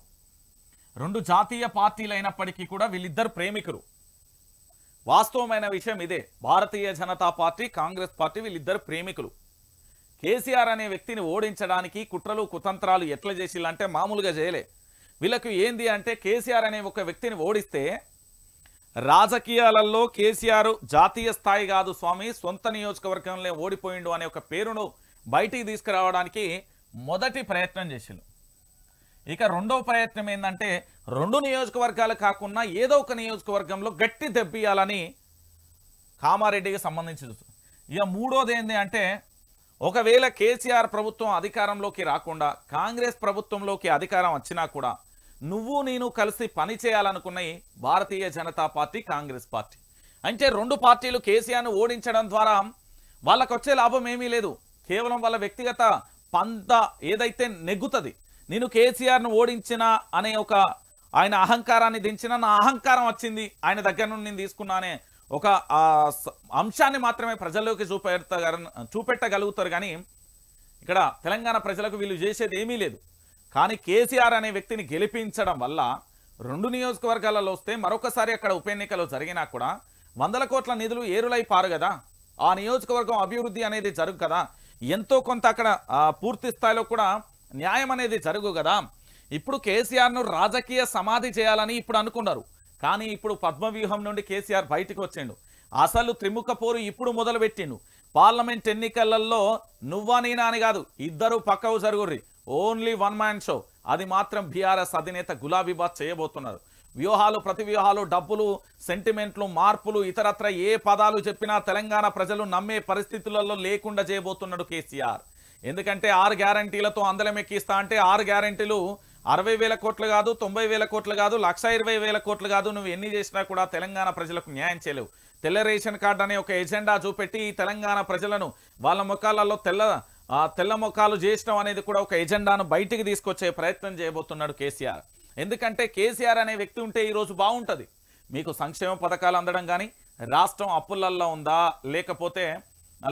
A: రెండు జాతీయ పార్టీలు అయినప్పటికీ కూడా వీళ్ళిద్దరు ప్రేమికులు వాస్తవమైన విషయం ఇదే Bharatiya Janata party Congress party వీళ్ళిద్దరు ప్రేమికులు కేసీఆర్ అనే వ్యక్తిని ఓడించడానికి కుట్రలు కుతంత్రాలు ఎట్లా చేసిల్లంటే మామూలుగా చేయలే వీళ్ళకు ఏంది అంటే కేసీఆర్ అనే ఒక వ్యక్తిని ఓడిస్తే రాజకీయాలలో కేసీఆర్ జాతీయ స్థాయి కాదు స్వామి సొంత నియోజకవర్గంలో ఓడిపోయిండు అనే ఒక పేరును బయటికి తీసుకురావడానికి మొదటి ప్రయత్నం చేసిండు ఇక రెండో ప్రయత్నం ఏంటంటే రెండు నియోజకవర్గాలు కాకుండా ఏదో ఒక నియోజకవర్గంలో గట్టి దెబ్బియాలని కామారెడ్డికి సంబంధించి ఇక మూడోది ఏంటి అంటే ఒకవేళ కేసీఆర్ ప్రభుత్వం అధికారంలోకి రాకుండా కాంగ్రెస్ ప్రభుత్వంలోకి అధికారం వచ్చినా కూడా నువ్వు నేను కలిసి పని చేయాలనుకున్నాయి Bharatiya Janata party Congress party అంటే రెండు పార్టీలు కేసీఆర్ను ఓడించడం ద్వారా వాళ్ళకు వచ్చే లాభం ఏమీ లేదు కేవలం వాళ్ళ వ్యక్తిగత పంత ఏదైతే నెగ్గుతుంది నేను కేసీఆర్ను ఓడించిన అనే ఒక ఆయన అహంకారాన్ని దించిన నా అహంకారం వచ్చింది ఆయన దగ్గర నుండి నేను తీసుకున్నా అనే ఒక అంశాన్ని మాత్రమే ప్రజల్లోకి చూపెడతారు చూపెట్టగలుగుతారు కానీ ఇక్కడ తెలంగాణ ప్రజలకు వీళ్ళు చేసేది ఏమీ లేదు కానీ కేసీఆర్ అనే వ్యక్తిని గెలిపించడం వల్ల రెండు నియోజకవర్గాలలో వస్తే మరొకసారి అక్కడ ఉప ఎన్నికలు జరిగినా కూడా వందల కోట్ల నిధులు ఏరులై పారు కదా ఆ నియోజకవర్గం అభివృద్ధి అనేది జరుగు కదా ఎంతో కొంత అక్కడ పూర్తి స్థాయిలో కూడా న్యాయం అనేది జరుగు కదా ఇప్పుడు కేసీఆర్ను రాజకీయ సమాధి చేయాలని ఇప్పుడు అనుకున్నారు కానీ ఇప్పుడు పద్మవ్యూహం నుండి కేసీఆర్ బయటకు వచ్చిండు అసలు త్రిముఖ పోరు ఇప్పుడు మొదలుపెట్టిండు పార్లమెంట్ ఎన్నికలలో నువ్వా నేనా అని కాదు ఇద్దరు పక్కకు జరుగుర్రి ఓన్లీ వన్ మ్యాన్ షో అది మాత్రం బీఆర్ఎస్ అధినేత గులాబీ చేయబోతున్నారు వ్యూహాలు ప్రతి వ్యూహాలు డబ్బులు సెంటిమెంట్లు మార్పులు ఇతరత్ర ఏ పదాలు చెప్పినా తెలంగాణ ప్రజలు నమ్మే పరిస్థితులలో లేకుండా చేయబోతున్నాడు కేసీఆర్ ఎందుకంటే ఆరు గ్యారంటీలతో అందలం ఎక్కిస్తా అంటే ఆరు గ్యారంటీలు అరవై వేల కోట్లు కాదు తొంభై వేల కోట్లు కాదు లక్ష ఇరవై వేల కోట్లు కాదు నువ్వు ఎన్ని చేసినా కూడా తెలంగాణ ప్రజలకు న్యాయం చేయలేవు తెల్ల రేషన్ కార్డు అనే ఒక ఎజెండా చూపెట్టి తెలంగాణ ప్రజలను వాళ్ళ ముఖాలలో తెల్ల తెల్ల మొఖాలు చేయడం అనేది కూడా ఒక ఎజెండాను బయటికి తీసుకొచ్చే ప్రయత్నం చేయబోతున్నాడు కేసీఆర్ ఎందుకంటే కేసీఆర్ అనే వ్యక్తి ఉంటే ఈరోజు బాగుంటుంది మీకు సంక్షేమ పథకాలు అందడం కానీ రాష్ట్రం అప్పులల్లో ఉందా లేకపోతే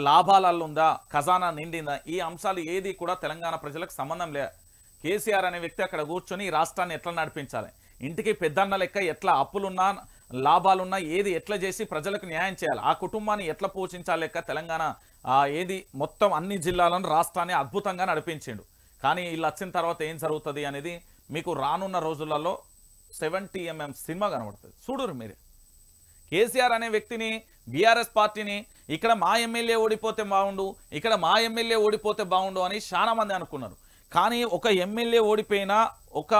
A: లాభాలల్లో ఉందా ఖజానా నిండిందా ఈ అంశాలు ఏది కూడా తెలంగాణ ప్రజలకు సంబంధం లే కేసీఆర్ అనే వ్యక్తి అక్కడ కూర్చొని రాష్ట్రాన్ని ఎట్లా నడిపించాలి ఇంటికి పెద్దన్న లెక్క ఎట్లా అప్పులున్నా లాభాలున్నా ఏది ఎట్లా చేసి ప్రజలకు న్యాయం చేయాలి ఆ కుటుంబాన్ని ఎట్లా పోషించాలి తెలంగాణ ఏది మొత్తం అన్ని జిల్లాలను రాష్ట్రాన్ని అద్భుతంగా నడిపించిండు కానీ వీళ్ళు వచ్చిన తర్వాత ఏం జరుగుతుంది అనేది మీకు రానున్న రోజులలో సెవెంటీ ఎంఎం సినిమా కనబడుతుంది చూడరు మీరే కేసీఆర్ అనే వ్యక్తిని బీఆర్ఎస్ పార్టీని ఇక్కడ మా ఎమ్మెల్యే ఓడిపోతే బాగుండు ఇక్కడ మా ఎమ్మెల్యే ఓడిపోతే బాగుండు అని చాలామంది అనుకున్నారు కానీ ఒక ఎమ్మెల్యే ఓడిపోయినా ఒక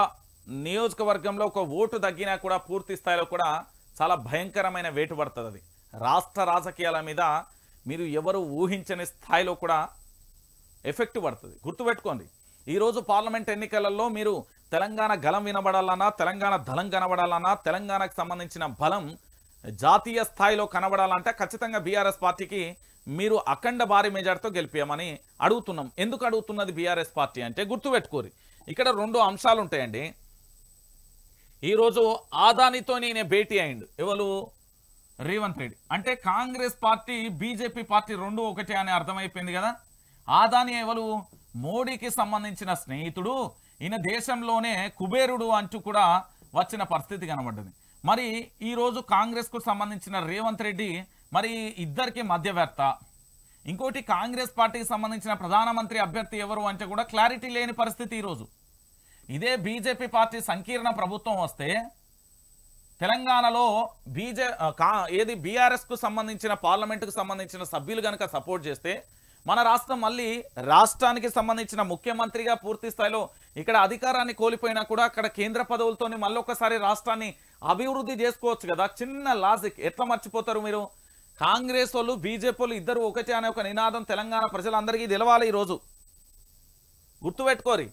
A: నియోజకవర్గంలో ఒక ఓటు తగ్గినా కూడా పూర్తి స్థాయిలో కూడా చాలా భయంకరమైన వేటు పడుతుంది అది రాష్ట్ర రాజకీయాల మీద మీరు ఎవరు ఊహించని స్థాయిలో కూడా ఎఫెక్ట్ పడుతుంది గుర్తుపెట్టుకోండి ఈరోజు పార్లమెంట్ ఎన్నికలలో మీరు తెలంగాణ గలం వినబడాలన్నా తెలంగాణ ధనం కనబడాలన్నా తెలంగాణకు సంబంధించిన బలం జాతీయ స్థాయిలో కనబడాలంటే ఖచ్చితంగా బీఆర్ఎస్ పార్టీకి మీరు అఖండ భారీ మెజార్టీతో గెలిపామని అడుగుతున్నాం ఎందుకు అడుగుతున్నది బీఆర్ఎస్ పార్టీ అంటే గుర్తుపెట్టుకోరు ఇక్కడ రెండు అంశాలు ఉంటాయండి ఈరోజు ఆదానితో నేనే భేటీ అయిండు ఎవరు రేవంత్ రెడ్డి అంటే కాంగ్రెస్ పార్టీ బీజేపీ పార్టీ రెండు ఒకటే అని అర్థమైపోయింది కదా ఆదాని ఎవరు మోడీకి సంబంధించిన స్నేహితుడు ఈయన దేశంలోనే కుబేరుడు అంటూ కూడా వచ్చిన పరిస్థితి కనబడ్డది మరి ఈరోజు కాంగ్రెస్కు సంబంధించిన రేవంత్ రెడ్డి మరి ఇద్దరికి మధ్యవర్త ఇంకోటి కాంగ్రెస్ పార్టీకి సంబంధించిన ప్రధానమంత్రి అభ్యర్థి ఎవరు అంటే కూడా క్లారిటీ లేని పరిస్థితి ఈరోజు ఇదే బీజేపీ పార్టీ సంకీర్ణ ప్రభుత్వం వస్తే తెలంగాణలో బీజే ఏది బీఆర్ఎస్కు సంబంధించిన పార్లమెంటుకు సంబంధించిన సభ్యులు కనుక సపోర్ట్ చేస్తే మన రాష్ట్రం మళ్ళీ రాష్ట్రానికి సంబంధించిన ముఖ్యమంత్రిగా పూర్తి స్థాయిలో ఇక్కడ అధికారాన్ని కోల్పోయినా కూడా అక్కడ కేంద్ర పదవులతోని మళ్ళొకసారి రాష్ట్రాన్ని అభివృద్ధి చేసుకోవచ్చు కదా చిన్న లాజిక్ ఎట్లా మర్చిపోతారు మీరు కాంగ్రెస్ వాళ్ళు బీజేపీ వాళ్ళు ఇద్దరు ఒకటే అనే ఒక నినాదం తెలంగాణ ప్రజలందరికీ తెలవాలి ఈరోజు గుర్తుపెట్టుకోరి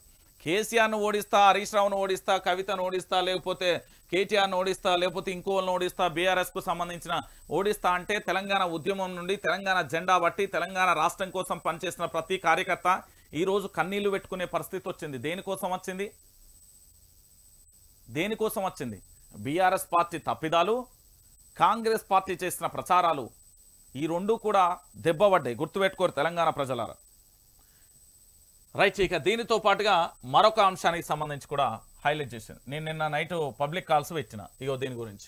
A: కేసీఆర్ను ఓడిస్తా హరీష్ రావును ఓడిస్తా కవితను ఓడిస్తా లేకపోతే కేటీఆర్ను ఓడిస్తా లేకపోతే వాళ్ళని ఓడిస్తా బీఆర్ఎస్కు సంబంధించిన ఓడిస్తా అంటే తెలంగాణ ఉద్యమం నుండి తెలంగాణ జెండా బట్టి తెలంగాణ రాష్ట్రం కోసం పనిచేసిన ప్రతి కార్యకర్త ఈరోజు కన్నీళ్లు పెట్టుకునే పరిస్థితి వచ్చింది దేనికోసం వచ్చింది దేనికోసం వచ్చింది బీఆర్ఎస్ పార్టీ తప్పిదాలు కాంగ్రెస్ పార్టీ చేసిన ప్రచారాలు ఈ రెండు కూడా దెబ్బపడ్డాయి గుర్తుపెట్టుకోరు తెలంగాణ ప్రజలారా రైట్ ఇక దీనితో పాటుగా మరొక అంశానికి సంబంధించి కూడా హైలైట్ చేశాను నేను నిన్న నైట్ పబ్లిక్ కాల్స్ పెట్టిన ఇగో దీని గురించి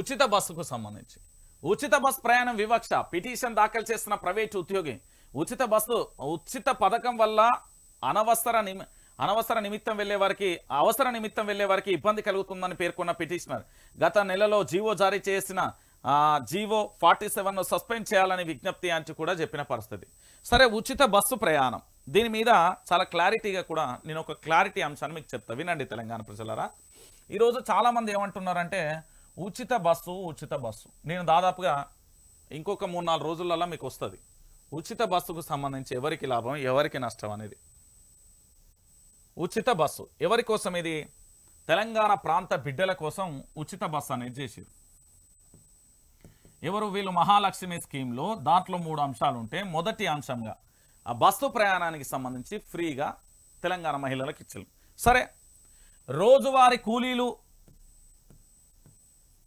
A: ఉచిత బస్సుకు సంబంధించి ఉచిత బస్ ప్రయాణం వివక్ష పిటిషన్ దాఖలు చేసిన ప్రైవేటు ఉద్యోగి ఉచిత బస్సు ఉచిత పథకం వల్ల అనవసర నిమి అనవసర నిమిత్తం వెళ్లే వారికి అవసర నిమిత్తం వెళ్లే వారికి ఇబ్బంది కలుగుతుందని పేర్కొన్న పిటిషనర్ గత నెలలో జీవో జారీ చేసిన జీవో ఫార్టీ సెవెన్ను సస్పెండ్ చేయాలని విజ్ఞప్తి అంటూ కూడా చెప్పిన పరిస్థితి సరే ఉచిత బస్సు ప్రయాణం దీని మీద చాలా క్లారిటీగా కూడా నేను ఒక క్లారిటీ అంశాన్ని మీకు చెప్తా వినండి తెలంగాణ ప్రజలరా ఈరోజు చాలామంది ఏమంటున్నారంటే ఉచిత బస్సు ఉచిత బస్సు నేను దాదాపుగా ఇంకొక మూడు నాలుగు రోజులలో మీకు వస్తుంది ఉచిత బస్సుకు సంబంధించి ఎవరికి లాభం ఎవరికి నష్టం అనేది ఉచిత బస్సు ఎవరి కోసం ఇది తెలంగాణ ప్రాంత బిడ్డల కోసం ఉచిత బస్సు అనేది చేసేది ఎవరు వీళ్ళు మహాలక్ష్మి స్కీమ్లో దాంట్లో మూడు అంశాలు ఉంటే మొదటి అంశంగా ఆ బస్సు ప్రయాణానికి సంబంధించి ఫ్రీగా తెలంగాణ మహిళలకు ఇచ్చారు సరే రోజువారి కూలీలు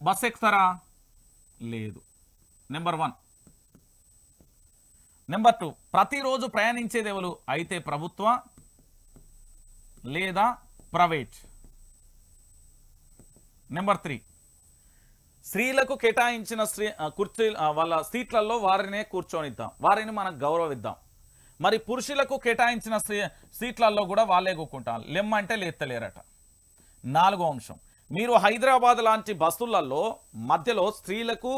A: బస్ ఎక్కుతారా లేదు నెంబర్ వన్ నెంబర్ టూ ప్రతిరోజు ప్రయాణించేది ఎవరు అయితే ప్రభుత్వ లేదా ప్రైవేట్ నెంబర్ త్రీ స్త్రీలకు కేటాయించిన స్త్రీ కుర్చీ వాళ్ళ సీట్లలో వారినే కూర్చొనిద్దాం వారిని మనం గౌరవిద్దాం మరి పురుషులకు కేటాయించిన సీట్లలో కూడా వాళ్ళే కూకుంటారు లెమ్మ అంటే లేత్తలేరట నాలుగో అంశం మీరు హైదరాబాద్ లాంటి బస్సులలో మధ్యలో స్త్రీలకు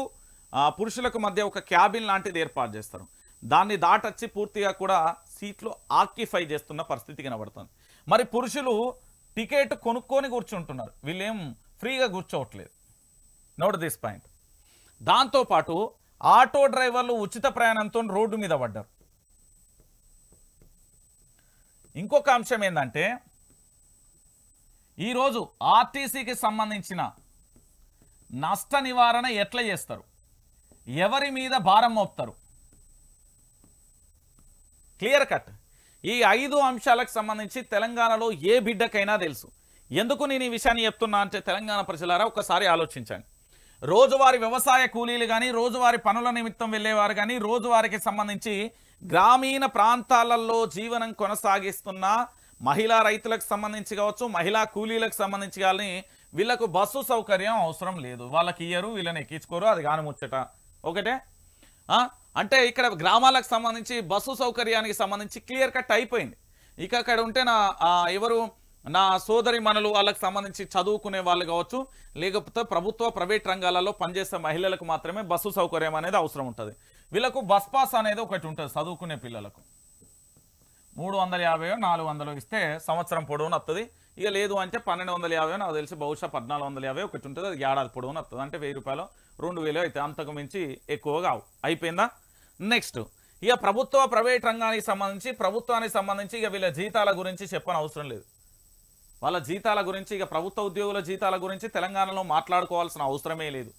A: పురుషులకు మధ్య ఒక క్యాబిన్ లాంటిది ఏర్పాటు చేస్తారు దాన్ని దాటొచ్చి పూర్తిగా కూడా సీట్లు ఆక్యుఫై చేస్తున్న పరిస్థితి కనబడుతుంది మరి పురుషులు టికెట్ కొనుక్కొని కూర్చుంటున్నారు వీళ్ళేం ఫ్రీగా కూర్చోవట్లేదు నోట్ దిస్ పాయింట్ దాంతోపాటు ఆటో డ్రైవర్లు ఉచిత ప్రయాణంతో రోడ్డు మీద పడ్డారు ఇంకొక అంశం ఏంటంటే ఈరోజు ఆర్టీసీకి సంబంధించిన నష్ట నివారణ ఎట్లా చేస్తారు ఎవరి మీద భారం మోపుతారు క్లియర్ కట్ ఈ ఐదు అంశాలకు సంబంధించి తెలంగాణలో ఏ బిడ్డకైనా తెలుసు ఎందుకు నేను ఈ విషయాన్ని చెప్తున్నా అంటే తెలంగాణ ప్రజలారా ఒకసారి ఆలోచించండి రోజువారి వ్యవసాయ కూలీలు కానీ రోజువారి పనుల నిమిత్తం వెళ్ళేవారు కానీ రోజువారికి సంబంధించి గ్రామీణ ప్రాంతాలలో జీవనం కొనసాగిస్తున్న మహిళా రైతులకు సంబంధించి కావచ్చు మహిళా కూలీలకు సంబంధించి కానీ వీళ్ళకు బస్సు సౌకర్యం అవసరం లేదు వాళ్ళకి ఇయ్యరు వీళ్ళని ఎక్కించుకోరు అది ముచ్చట ఒకటే అంటే ఇక్కడ గ్రామాలకు సంబంధించి బస్సు సౌకర్యానికి సంబంధించి క్లియర్ కట్ అయిపోయింది ఇక అక్కడ ఉంటే నా ఎవరు నా సోదరి మనలు వాళ్ళకి సంబంధించి చదువుకునే వాళ్ళు కావచ్చు లేకపోతే ప్రభుత్వ ప్రైవేట్ రంగాలలో పనిచేసే మహిళలకు మాత్రమే బస్సు సౌకర్యం అనేది అవసరం ఉంటుంది వీళ్ళకు బస్ పాస్ అనేది ఒకటి ఉంటుంది చదువుకునే పిల్లలకు మూడు వందల యాభైయో నాలుగు వందలు ఇస్తే సంవత్సరం పొడవున వస్తుంది ఇక లేదు అంటే పన్నెండు వందల యాభై నాకు తెలిసి బహుశా పద్నాలుగు వందల యాభై ఒకటి ఉంటుంది అది ఏడాది పొడవున వస్తుంది అంటే వెయ్యి రూపాయలు రెండు వేలు అయితే అంతకు మించి ఎక్కువ కావు అయిపోయిందా నెక్స్ట్ ఇక ప్రభుత్వ ప్రైవేట్ రంగానికి సంబంధించి ప్రభుత్వానికి సంబంధించి ఇక వీళ్ళ జీతాల గురించి చెప్పని అవసరం లేదు వాళ్ళ జీతాల గురించి ఇక ప్రభుత్వ ఉద్యోగుల జీతాల గురించి తెలంగాణలో మాట్లాడుకోవాల్సిన అవసరమే లేదు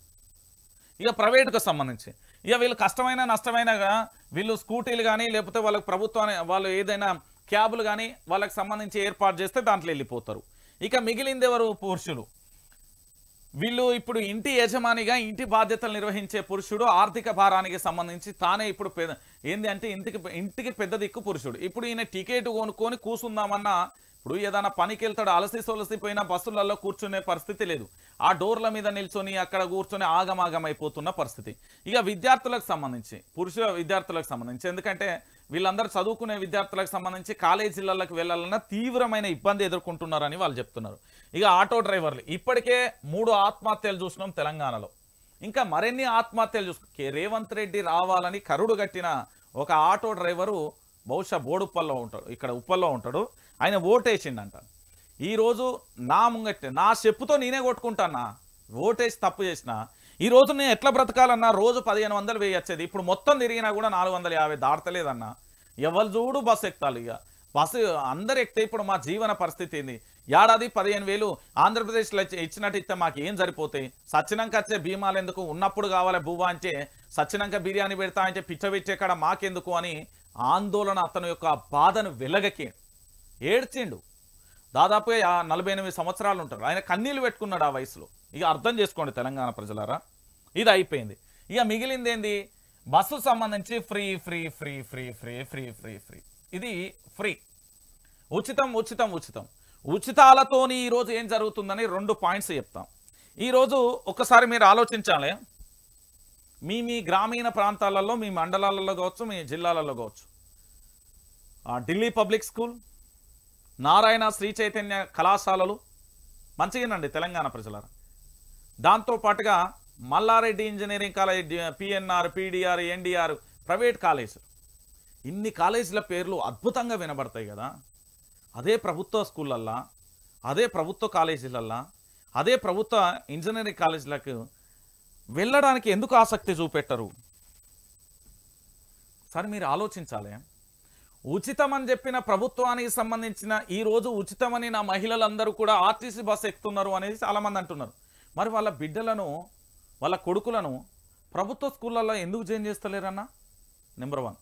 A: ఇక ప్రైవేటుకు సంబంధించి ఇక వీళ్ళు కష్టమైన నష్టమైనగా వీళ్ళు స్కూటీలు కానీ లేకపోతే వాళ్ళకి ప్రభుత్వాన్ని వాళ్ళు ఏదైనా క్యాబులు కానీ వాళ్ళకి సంబంధించి ఏర్పాటు చేస్తే దాంట్లో వెళ్ళిపోతారు ఇక మిగిలింది ఎవరు పురుషులు వీళ్ళు ఇప్పుడు ఇంటి యజమానిగా ఇంటి బాధ్యతలు నిర్వహించే పురుషుడు ఆర్థిక భారానికి సంబంధించి తానే ఇప్పుడు ఏంది అంటే ఇంటికి ఇంటికి పెద్ద దిక్కు పురుషుడు ఇప్పుడు ఈయన టికెట్ కొనుక్కొని కూసుందామన్నా ఇప్పుడు ఏదైనా పనికి వెళ్తాడు అలసి సొలసిపోయిన బస్సులలో కూర్చునే పరిస్థితి లేదు ఆ డోర్ల మీద నిల్చొని అక్కడ కూర్చొని ఆగమాగమైపోతున్న పరిస్థితి ఇక విద్యార్థులకు సంబంధించి పురుషుల విద్యార్థులకు సంబంధించి ఎందుకంటే వీళ్ళందరూ చదువుకునే విద్యార్థులకు సంబంధించి కాలేజీలకు వెళ్ళాలన్నా తీవ్రమైన ఇబ్బంది ఎదుర్కొంటున్నారని వాళ్ళు చెప్తున్నారు ఇక ఆటో డ్రైవర్లు ఇప్పటికే మూడు ఆత్మహత్యలు చూసినాం తెలంగాణలో ఇంకా మరిన్ని ఆత్మహత్యలు చూసుకో రేవంత్ రెడ్డి రావాలని కరుడు కట్టిన ఒక ఆటో డ్రైవరు బహుశా బోడుప్పల్లో ఉంటాడు ఇక్కడ ఉప్పల్లో ఉంటాడు ఆయన ఓటేసిండంట ఈరోజు నా ముంగట్టి నా చెప్పుతో నేనే కొట్టుకుంటానా ఓటేసి తప్పు చేసిన ఈరోజు నేను ఎట్లా బ్రతకాలన్నా రోజు పదిహేను వందలు వేయచ్చేది ఇప్పుడు మొత్తం తిరిగినా కూడా నాలుగు వందల యాభై దాటలేదన్నా ఎవరు చూడు బస్సు ఎక్కుతాలు ఇక బస్సు అందరు ఎక్కితే ఇప్పుడు మా జీవన పరిస్థితి ఏంది ఏడాది పదిహేను వేలు ఆంధ్రప్రదేశ్లో ఇచ్చినట్టు ఇస్తే మాకు ఏం సరిపోతాయి సచ్చినాక వచ్చే భీమాలు ఎందుకు ఉన్నప్పుడు కావాలి బువ్వ అంటే సచ్చినాక బిర్యానీ పెడతా అంటే పిచ్చ పెట్టే కాడ మాకెందుకు అని ఆందోళన అతను యొక్క బాధను వెలగకి ఏడ్చిండు దాదాపుగా నలభై ఎనిమిది సంవత్సరాలు ఉంటారు ఆయన కన్నీళ్ళు పెట్టుకున్నాడు ఆ వయసులో ఇక అర్థం చేసుకోండి తెలంగాణ ప్రజలారా ఇది అయిపోయింది ఇక మిగిలింది ఏంది బస్సు సంబంధించి free free free free free free free free ఇది ఫ్రీ ఉచితం ఉచితం ఉచితం ఉచితాలతోని ఈరోజు ఏం జరుగుతుందని రెండు పాయింట్స్ చెప్తాం ఈరోజు ఒకసారి మీరు ఆలోచించాలి మీ మీ గ్రామీణ ప్రాంతాలలో మీ మండలాలలో కావచ్చు మీ జిల్లాలలో కావచ్చు ఢిల్లీ పబ్లిక్ స్కూల్ నారాయణ శ్రీ చైతన్య కళాశాలలు మంచిగానండి తెలంగాణ ప్రజలారా దాంతోపాటుగా Malla Reddy engineering college PNR PDR NDR private college ఇన్ని కాలేజీల పేర్లు అద్భుతంగా వినబడతాయి కదా అదే ప్రభుత్వ స్కూళ్ళల్లా అదే ప్రభుత్వ కాలేజీలల్లా అదే ప్రభుత్వ ఇంజనీరింగ్ కాలేజీలకు వెళ్ళడానికి ఎందుకు ఆసక్తి చూపెట్టరు సార్ మీరు ఆలోచించాలి ఉచితమని చెప్పిన ప్రభుత్వానికి సంబంధించిన ఈరోజు ఉచితమని నా మహిళలందరూ కూడా ఆర్టీసీ బస్సు ఎక్కుతున్నారు అనేది చాలామంది అంటున్నారు మరి వాళ్ళ బిడ్డలను వాళ్ళ కొడుకులను ప్రభుత్వ స్కూళ్ళల్లో ఎందుకు జాయిన్ చేస్తలేరన్నా నెంబర్ వన్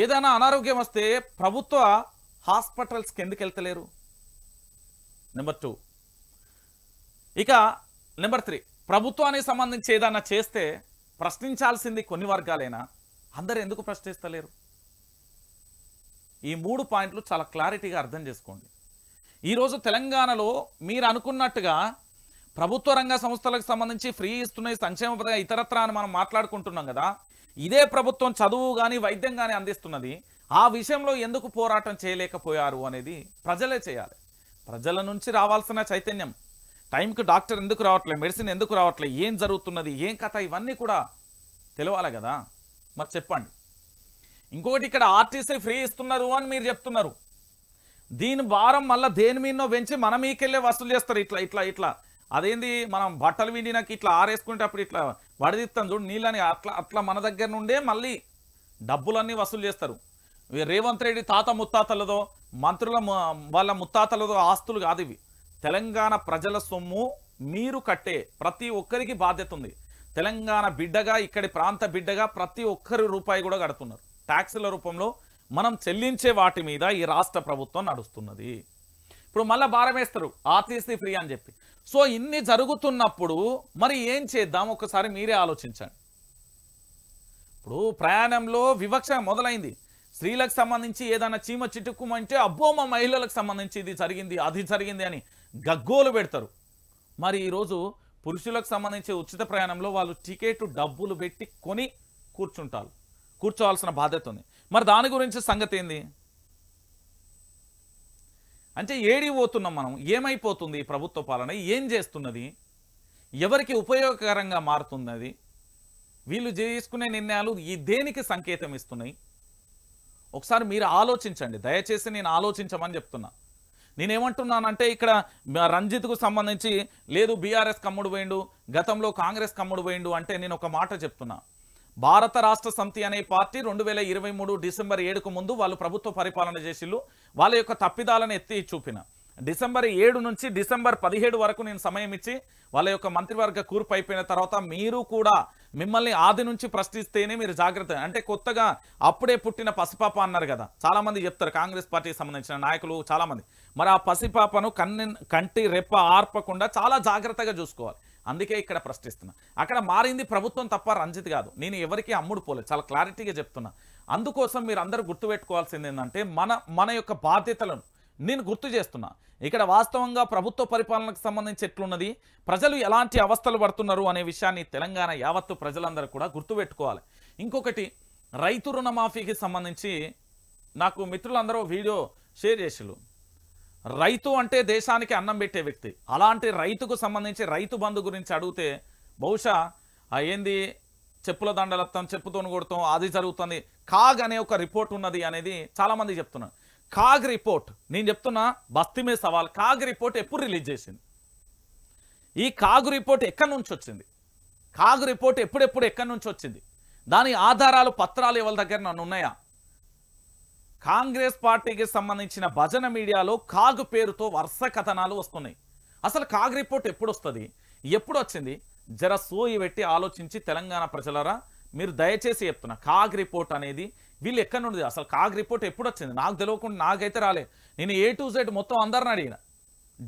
A: ఏదైనా అనారోగ్యం వస్తే ప్రభుత్వ హాస్పిటల్స్కి ఎందుకు వెళ్తలేరు నెంబర్ టూ ఇక నెంబర్ త్రీ ప్రభుత్వానికి సంబంధించి ఏదైనా చేస్తే ప్రశ్నించాల్సింది కొన్ని వర్గాలైనా అందరు ఎందుకు ప్రశ్నిస్తలేరు ఈ మూడు పాయింట్లు చాలా క్లారిటీగా అర్థం చేసుకోండి ఈరోజు తెలంగాణలో మీరు అనుకున్నట్టుగా ప్రభుత్వ రంగ సంస్థలకు సంబంధించి ఫ్రీ ఇస్తున్నాయి సంక్షేమ పథకం ఇతరత్ర అని మనం మాట్లాడుకుంటున్నాం కదా ఇదే ప్రభుత్వం చదువు కానీ వైద్యం కానీ అందిస్తున్నది ఆ విషయంలో ఎందుకు పోరాటం చేయలేకపోయారు అనేది ప్రజలే చేయాలి ప్రజల నుంచి రావాల్సిన చైతన్యం టైంకి డాక్టర్ ఎందుకు రావట్లేదు మెడిసిన్ ఎందుకు రావట్లేదు ఏం జరుగుతున్నది ఏం కథ ఇవన్నీ కూడా తెలవాలి కదా మరి చెప్పండి ఇంకొకటి ఇక్కడ ఆర్టీసీ ఫ్రీ ఇస్తున్నారు అని మీరు చెప్తున్నారు దీని భారం మళ్ళీ దేని మీదనో పెంచి మనం మీకెళ్ళే వసూలు చేస్తారు ఇట్లా ఇట్లా ఇట్లా అదేంది మనం బట్టలు విండినాక ఇట్లా ఆరేసుకునేటప్పుడు ఇట్లా వడదిస్తాం చూడు నీళ్ళని అట్లా అట్లా మన దగ్గర నుండే మళ్ళీ డబ్బులన్నీ వసూలు చేస్తారు రేవంత్ రెడ్డి తాత ముత్తాతలదో మంత్రుల వాళ్ళ ముత్తాతలదో ఆస్తులు కాదు ఇవి తెలంగాణ ప్రజల సొమ్ము మీరు కట్టే ప్రతి ఒక్కరికి బాధ్యత ఉంది తెలంగాణ బిడ్డగా ఇక్కడి ప్రాంత బిడ్డగా ప్రతి ఒక్కరి రూపాయి కూడా కడుతున్నారు ట్యాక్సుల రూపంలో మనం చెల్లించే వాటి మీద ఈ రాష్ట్ర ప్రభుత్వం నడుస్తున్నది ఇప్పుడు మళ్ళీ భారం వేస్తారు ఆర్టీసీ ఫ్రీ అని చెప్పి సో ఇన్ని జరుగుతున్నప్పుడు మరి ఏం చేద్దాం ఒకసారి మీరే ఆలోచించండి ఇప్పుడు ప్రయాణంలో వివక్ష మొదలైంది స్త్రీలకు సంబంధించి ఏదైనా చీమ చిటుక్కుమంటే అబ్బో మా మహిళలకు సంబంధించి ఇది జరిగింది అది జరిగింది అని గగ్గోలు పెడతారు మరి ఈరోజు పురుషులకు సంబంధించి ఉచిత ప్రయాణంలో వాళ్ళు టికెట్ డబ్బులు పెట్టి కొని కూర్చుంటారు కూర్చోవాల్సిన బాధ్యత ఉంది మరి దాని గురించి సంగతి ఏంది అంటే ఏడిపోతున్నాం మనం ఏమైపోతుంది ఈ ప్రభుత్వ పాలన ఏం చేస్తున్నది ఎవరికి ఉపయోగకరంగా మారుతున్నది వీళ్ళు చేసుకునే నిర్ణయాలు ఈ దేనికి సంకేతం ఇస్తున్నాయి ఒకసారి మీరు ఆలోచించండి దయచేసి నేను ఆలోచించమని చెప్తున్నా నేనేమంటున్నానంటే ఇక్కడ రంజిత్కు సంబంధించి లేదు బీఆర్ఎస్ కమ్ముడు పోయిండు గతంలో కాంగ్రెస్ కమ్ముడు పోయిండు అంటే నేను ఒక మాట చెప్తున్నా భారత రాష్ట్ర సమితి అనే పార్టీ రెండు వేల ఇరవై మూడు డిసెంబర్ ఏడుకు ముందు వాళ్ళు ప్రభుత్వ పరిపాలన చేసిళ్ళు వాళ్ళ యొక్క తప్పిదాలను ఎత్తి చూపిన డిసెంబర్ ఏడు నుంచి డిసెంబర్ పదిహేడు వరకు నేను సమయం ఇచ్చి వాళ్ళ యొక్క మంత్రివర్గ కూర్పు అయిపోయిన తర్వాత మీరు కూడా మిమ్మల్ని ఆది నుంచి ప్రశ్నిస్తేనే మీరు జాగ్రత్త అంటే కొత్తగా అప్పుడే పుట్టిన పసిపాప అన్నారు కదా చాలామంది చెప్తారు కాంగ్రెస్ పార్టీకి సంబంధించిన నాయకులు చాలామంది మరి ఆ పసిపాపను కన్ని కంటి రెప్ప ఆర్పకుండా చాలా జాగ్రత్తగా చూసుకోవాలి అందుకే ఇక్కడ ప్రశ్నిస్తున్నా అక్కడ మారింది ప్రభుత్వం తప్ప రంజిత్ కాదు నేను ఎవరికి అమ్ముడు పోలేదు చాలా క్లారిటీగా చెప్తున్నా అందుకోసం మీరు అందరూ గుర్తుపెట్టుకోవాల్సింది ఏంటంటే మన మన యొక్క బాధ్యతలను నేను గుర్తు చేస్తున్నా ఇక్కడ వాస్తవంగా ప్రభుత్వ పరిపాలనకు సంబంధించి ఎట్లున్నది ప్రజలు ఎలాంటి అవస్థలు పడుతున్నారు అనే విషయాన్ని తెలంగాణ యావత్తు ప్రజలందరూ కూడా గుర్తుపెట్టుకోవాలి ఇంకొకటి రైతు రుణమాఫీకి సంబంధించి నాకు మిత్రులందరూ వీడియో షేర్ చేసిళ్ళు రైతు అంటే దేశానికి అన్నం పెట్టే వ్యక్తి అలాంటి రైతుకు సంబంధించి రైతు బంధు గురించి అడిగితే బహుశా ఏంది చెప్పుల దండలత్తాం చెప్పుతోను కొడతాం అది జరుగుతుంది కాగ్ అనే ఒక రిపోర్ట్ ఉన్నది అనేది చాలామంది చెప్తున్నారు కాగ్ రిపోర్ట్ నేను చెప్తున్నా మీద సవాల్ కాగ్ రిపోర్ట్ ఎప్పుడు రిలీజ్ చేసింది ఈ కాగు రిపోర్ట్ ఎక్కడి నుంచి వచ్చింది కాగు రిపోర్ట్ ఎప్పుడెప్పుడు ఎక్కడి నుంచి వచ్చింది దాని ఆధారాలు పత్రాలు ఎవరి దగ్గర నన్ను ఉన్నాయా కాంగ్రెస్ పార్టీకి సంబంధించిన భజన మీడియాలో కాగ్ పేరుతో వరుస కథనాలు వస్తున్నాయి అసలు కాగ్ రిపోర్ట్ ఎప్పుడు వస్తుంది ఎప్పుడు వచ్చింది జర సోయి పెట్టి ఆలోచించి తెలంగాణ ప్రజలరా మీరు దయచేసి చెప్తున్నా కాగ్ రిపోర్ట్ అనేది వీళ్ళు ఎక్కడ నుండి అసలు కాగ్ రిపోర్ట్ ఎప్పుడు వచ్చింది నాకు తెలియకుండా నాకైతే రాలే నేను ఏ టు జెడ్ మొత్తం అందరిని అడిగిన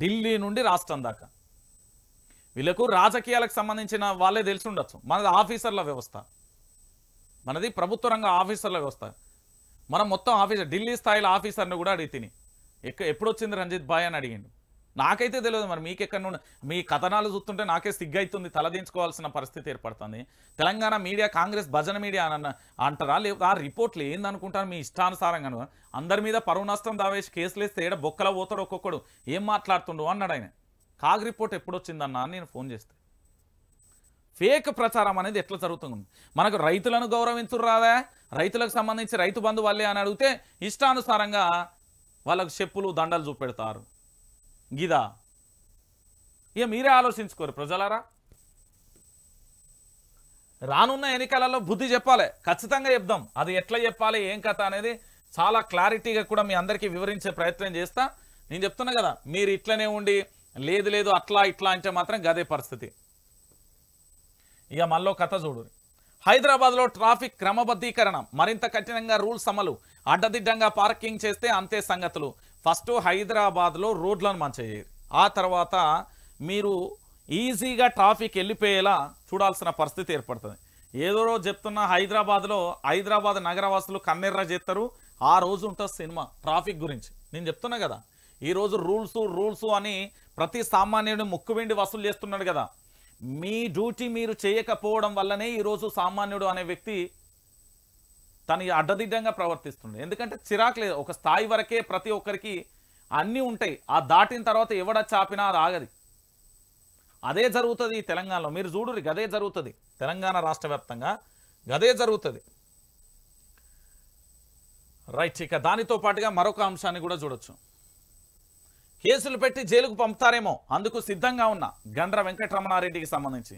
A: ఢిల్లీ నుండి రాష్ట్రం దాకా వీళ్ళకు రాజకీయాలకు సంబంధించిన వాళ్ళే తెలిసి ఉండొచ్చు మనది ఆఫీసర్ల వ్యవస్థ మనది ప్రభుత్వ రంగ ఆఫీసర్ల వ్యవస్థ మనం మొత్తం ఆఫీసర్ ఢిల్లీ స్థాయిలో ఆఫీసర్ని కూడా అడిగి తిని ఎక్క ఎప్పుడు వచ్చింది రంజిత్ భాయ్ అని అడిగిండు నాకైతే తెలియదు మరి ఎక్కడ నుండి మీ కథనాలు చూస్తుంటే నాకే సిగ్గైతుంది తలదించుకోవాల్సిన పరిస్థితి ఏర్పడుతుంది తెలంగాణ మీడియా కాంగ్రెస్ భజన మీడియా అన్న అంటారా లేదు ఆ రిపోర్ట్లు ఏందనుకుంటారు మీ ఇష్టానుసారంగా అందరి మీద పరువు నష్టం దావేసి కేసులు వేస్తే ఏడ బొక్కల పోతాడు ఒక్కొక్కడు ఏం మాట్లాడుతుండో అన్నాడు ఆయన కాగ్ రిపోర్ట్ ఎప్పుడు వచ్చిందన్నా నేను ఫోన్ చేస్తే ఫేక్ ప్రచారం అనేది ఎట్లా జరుగుతుంది మనకు రైతులను గౌరవించరు రాదా రైతులకు సంబంధించి రైతు బంధు వాళ్ళే అని అడిగితే ఇష్టానుసారంగా వాళ్ళకు చెప్పులు దండలు చూపెడతారు గిదా ఇక మీరే ఆలోచించుకోరు ప్రజలారా రానున్న ఎన్నికలలో బుద్ధి చెప్పాలి ఖచ్చితంగా చెప్దాం అది ఎట్లా చెప్పాలి ఏం కథ అనేది చాలా క్లారిటీగా కూడా మీ అందరికీ వివరించే ప్రయత్నం చేస్తా నేను చెప్తున్నా కదా మీరు ఇట్లనే ఉండి లేదు లేదు అట్లా ఇట్లా అంటే మాత్రం గదే పరిస్థితి ఇక మనలో కథ చూడు హైదరాబాద్లో ట్రాఫిక్ క్రమబద్ధీకరణ మరింత కఠినంగా రూల్స్ అమలు అడ్డదిడ్డంగా పార్కింగ్ చేస్తే అంతే సంగతులు ఫస్ట్ హైదరాబాద్లో రోడ్లను మంచి ఆ తర్వాత మీరు ఈజీగా ట్రాఫిక్ వెళ్ళిపోయేలా చూడాల్సిన పరిస్థితి ఏర్పడుతుంది ఏదో రోజు చెప్తున్న హైదరాబాద్లో హైదరాబాద్ నగరవాసులు కన్నెర్ర చేస్తారు ఆ రోజు ఉంటుంది సినిమా ట్రాఫిక్ గురించి నేను చెప్తున్నా కదా ఈరోజు రూల్స్ రూల్స్ అని ప్రతి సామాన్యుడు ముక్కు వసూలు చేస్తున్నాడు కదా మీ డ్యూటీ మీరు చేయకపోవడం వల్లనే ఈరోజు సామాన్యుడు అనే వ్యక్తి తను అడ్డదిడ్డంగా ప్రవర్తిస్తుంది ఎందుకంటే చిరాకు లేదు ఒక స్థాయి వరకే ప్రతి ఒక్కరికి అన్నీ ఉంటాయి ఆ దాటిన తర్వాత ఎవడ చాపినా అది ఆగది అదే జరుగుతుంది తెలంగాణలో మీరు చూడురి గదే జరుగుతుంది తెలంగాణ రాష్ట్ర గదే జరుగుతుంది రైట్ ఇక దానితో పాటుగా మరొక అంశాన్ని కూడా చూడొచ్చు కేసులు పెట్టి జైలుకు పంపుతారేమో అందుకు సిద్ధంగా ఉన్న గండ్ర వెంకటరమణారెడ్డికి సంబంధించి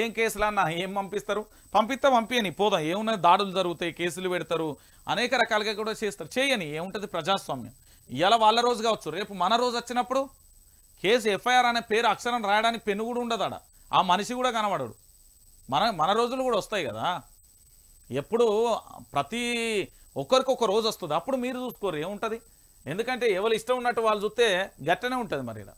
A: ఏం కేసులన్నా ఏం పంపిస్తారు పంపిస్తే పంపించని పోదాం ఏమున్నా దాడులు జరుగుతాయి కేసులు పెడతారు అనేక రకాలుగా కూడా చేస్తారు చేయని ఏముంటుంది ప్రజాస్వామ్యం ఇలా వాళ్ళ రోజు కావచ్చు రేపు మన రోజు వచ్చినప్పుడు కేసు ఎఫ్ఐఆర్ అనే పేరు అక్షరం రాయడానికి పెన్ను కూడా ఉండదాడ ఆ మనిషి కూడా కనబడడు మన మన రోజులు కూడా వస్తాయి కదా ఎప్పుడు ప్రతి ఒక్కరికి ఒక రోజు వస్తుంది అప్పుడు మీరు చూసుకోరు ఏముంటుంది ఎందుకంటే ఎవరు ఇష్టం ఉన్నట్టు వాళ్ళు చూస్తే గట్టనే ఉంటుంది మరి ఇలా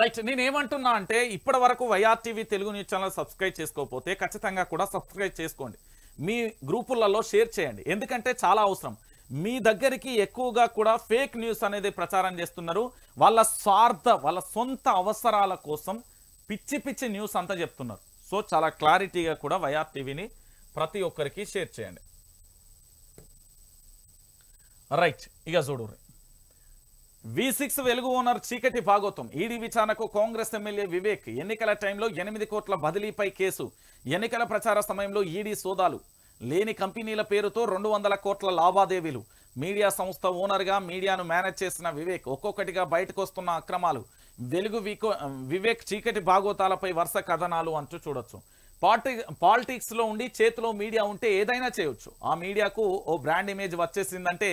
A: రైట్ నేనేమంటున్నా అంటే ఇప్పటి వరకు YRTV Telugu news channel subscribe చేసుకోకపోతే ఖచ్చితంగా కూడా సబ్స్క్రైబ్ చేసుకోండి మీ గ్రూపులలో షేర్ చేయండి ఎందుకంటే చాలా అవసరం మీ దగ్గరికి ఎక్కువగా కూడా ఫేక్ న్యూస్ అనేది ప్రచారం చేస్తున్నారు వాళ్ళ స్వార్థ వాళ్ళ సొంత అవసరాల కోసం పిచ్చి పిచ్చి న్యూస్ అంతా చెప్తున్నారు సో చాలా క్లారిటీగా కూడా వైఆర్టీవీని ప్రతి ఒక్కరికి షేర్ చేయండి రైట్ ఇక చూడు వి సిక్స్ వెలుగు ఓనర్ చీకటి భాగోతం ఈడీ విచారణకు కాంగ్రెస్ ఎమ్మెల్యే వివేక్ ఎన్నికల టైంలో ఎనిమిది కోట్ల బదిలీపై కేసు ఎన్నికల ప్రచార సమయంలో ఈడీ సోదాలు లేని కంపెనీల పేరుతో రెండు వందల కోట్ల లావాదేవీలు మీడియా సంస్థ ఓనర్గా మీడియాను మేనేజ్ చేసిన వివేక్ ఒక్కొక్కటిగా బయటకు వస్తున్న అక్రమాలు వెలుగు వివేక్ చీకటి భాగోతాలపై వరుస కథనాలు అంటూ చూడొచ్చు పాలిటిక్స్ పాలిటిక్స్లో ఉండి చేతిలో మీడియా ఉంటే ఏదైనా చేయొచ్చు ఆ మీడియాకు ఓ బ్రాండ్ ఇమేజ్ వచ్చేసిందంటే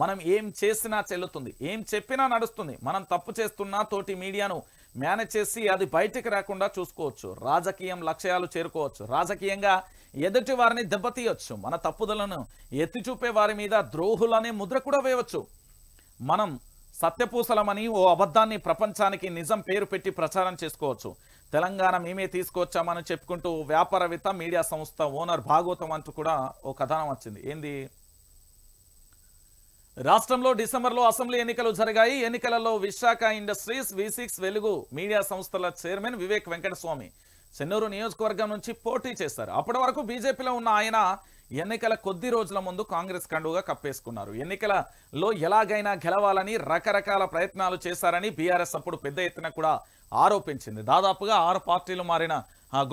A: మనం ఏం చేసినా చెల్లుతుంది ఏం చెప్పినా నడుస్తుంది మనం తప్పు చేస్తున్నా తోటి మీడియాను మేనేజ్ చేసి అది బయటికి రాకుండా చూసుకోవచ్చు రాజకీయం లక్ష్యాలు చేరుకోవచ్చు రాజకీయంగా ఎదుటి వారిని దెబ్బతీయవచ్చు మన తప్పుదలను ఎత్తి చూపే వారి మీద ద్రోహులనే ముద్ర కూడా వేయవచ్చు మనం సత్యపూసలమని ఓ అబద్ధాన్ని ప్రపంచానికి నిజం పేరు పెట్టి ప్రచారం చేసుకోవచ్చు తెలంగాణ మేమే తీసుకువచ్చామని చెప్పుకుంటూ వ్యాపారవేత్త మీడియా సంస్థ ఓనర్ భాగవతం అంటూ కూడా ఓ కథనం వచ్చింది ఏంది రాష్ట్రంలో డిసెంబర్లో అసెంబ్లీ ఎన్నికలు జరిగాయి ఎన్నికలలో Visakha industries six Velugu media సంస్థల చైర్మన్ వివేక్ వెంకటస్వామి చెన్నూరు నియోజకవర్గం నుంచి పోటీ చేశారు అప్పటి వరకు బీజేపీలో ఉన్న ఆయన ఎన్నికల కొద్ది రోజుల ముందు కాంగ్రెస్ కండుగా కప్పేసుకున్నారు ఎన్నికలలో ఎలాగైనా గెలవాలని రకరకాల ప్రయత్నాలు చేశారని బీఆర్ఎస్ అప్పుడు పెద్ద ఎత్తున కూడా ఆరోపించింది దాదాపుగా ఆరు పార్టీలు మారిన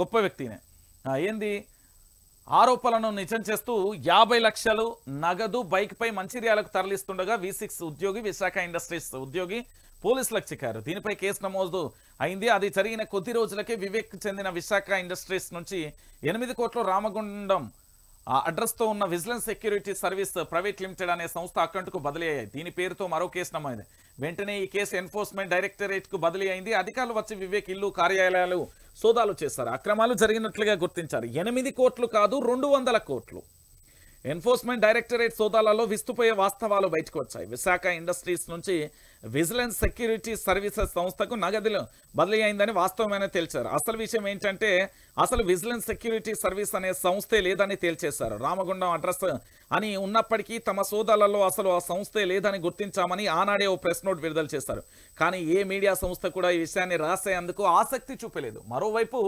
A: గొప్ప వ్యక్తినే ఏంది ఆరోపణలను నిజం చేస్తూ యాభై లక్షలు నగదు బైక్పై మంచిర్యాలకు తరలిస్తుండగా వి సిక్స్ ఉద్యోగి విశాఖ ఇండస్ట్రీస్ ఉద్యోగి పోలీసులకు చిక్కారు దీనిపై కేసు నమోదు అయింది అది జరిగిన కొద్ది రోజులకే వివేక్ చెందిన విశాఖ ఇండస్ట్రీస్ నుంచి ఎనిమిది కోట్ల రామగుండం ఆ అడ్రస్తో ఉన్న vigilance security service private limited అనే సంస్థ అకౌంట్కు బదిలీ అయ్యాయి దీని పేరుతో మరో కేసు నమోదైంది వెంటనే ఈ కేసు ఎన్ఫోర్స్మెంట్ డైరెక్టరేట్కు బదిలీ అయింది అధికారులు వచ్చి వివేక్ ఇల్లు కార్యాలయాలు సోదాలు చేశారు అక్రమాలు జరిగినట్లుగా గుర్తించారు ఎనిమిది కోట్లు కాదు రెండు కోట్లు ఎన్ఫోర్స్మెంట్ డైరెక్టరేట్ సోదాలలో విస్తుపోయే వాస్తవాలు బయటకు వచ్చాయి విశాఖ ఇండస్ట్రీస్ నుంచి విజిలెన్స్ సెక్యూరిటీ సర్వీసెస్ సంస్థకు నగదులు బదిలీ అయిందని వాస్తవమైన తేల్చారు అసలు విషయం ఏంటంటే అసలు విజిలెన్స్ సెక్యూరిటీ సర్వీస్ అనే సంస్థే లేదని తేల్చేశారు రామగుండం అడ్రస్ అని ఉన్నప్పటికీ తమ సోదాలలో అసలు ఆ సంస్థే లేదని గుర్తించామని ఆనాడే ఓ ప్రెస్ నోట్ విడుదల చేశారు కానీ ఏ మీడియా సంస్థ కూడా ఈ విషయాన్ని రాసేందుకు ఆసక్తి చూపలేదు మరోవైపు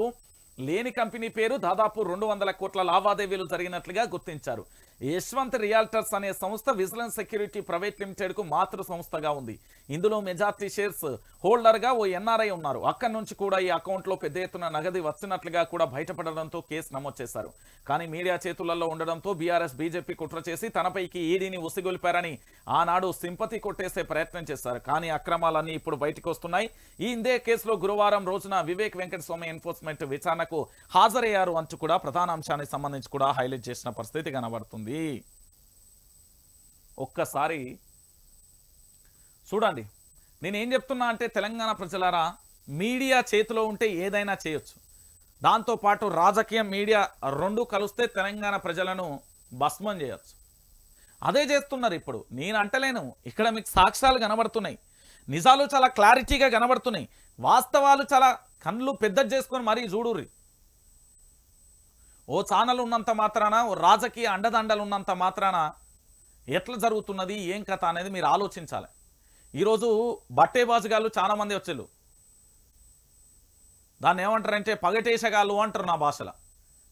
A: లేని కంపెనీ పేరు దాదాపు రెండు వందల కోట్ల లావాదేవీలు జరిగినట్లుగా గుర్తించారు యశ్వంత్ రియాల్టర్స్ అనే సంస్థ విజిలెన్స్ సెక్యూరిటీ ప్రైవేట్ లిమిటెడ్కు మాతృ సంస్థగా ఉంది ఇందులో మెజార్టీ షేర్స్ హోల్డర్గా ఓ ఎన్ఆర్ఐ ఉన్నారు అక్కడి నుంచి కూడా ఈ అకౌంట్లో పెద్ద ఎత్తున నగది వచ్చినట్లుగా కూడా బయటపడడంతో కేసు నమోదు చేశారు కానీ మీడియా చేతులలో ఉండడంతో బీఆర్ఎస్ బీజేపీ కుట్ర చేసి తనపైకి ఈడీని ఉసిగొలిపారని ఆనాడు సింపతి కొట్టేసే ప్రయత్నం చేశారు కానీ అక్రమాలన్నీ ఇప్పుడు బయటకు వస్తున్నాయి ఈ ఇందే కేసులో గురువారం రోజున వివేక్ వెంకటస్వామి ఎన్ఫోర్స్మెంట్ విచారణకు హాజరయ్యారు అంటూ కూడా ప్రధాన అంశానికి సంబంధించి కూడా హైలైట్ చేసిన పరిస్థితి కనబడుతుంది జరిగింది ఒక్కసారి చూడండి నేనేం చెప్తున్నా అంటే తెలంగాణ ప్రజలారా మీడియా చేతిలో ఉంటే ఏదైనా చేయొచ్చు దాంతోపాటు రాజకీయం మీడియా రెండు కలిస్తే తెలంగాణ ప్రజలను భస్మం చేయొచ్చు అదే చేస్తున్నారు ఇప్పుడు నేను అంటలేను ఇక్కడ మీకు సాక్ష్యాలు కనబడుతున్నాయి నిజాలు చాలా క్లారిటీగా కనబడుతున్నాయి వాస్తవాలు చాలా కళ్ళు పెద్ద చేసుకొని మరీ చూడుర్రి ఓ ఛానల్ ఉన్నంత మాత్రాన ఓ రాజకీయ అండదండలు ఉన్నంత మాత్రాన ఎట్లా జరుగుతున్నది ఏం కథ అనేది మీరు ఆలోచించాలి ఈరోజు చాలా చాలామంది వచ్చారు దాన్ని ఏమంటారంటే పగటేసగాళ్ళు అంటారు నా భాషలో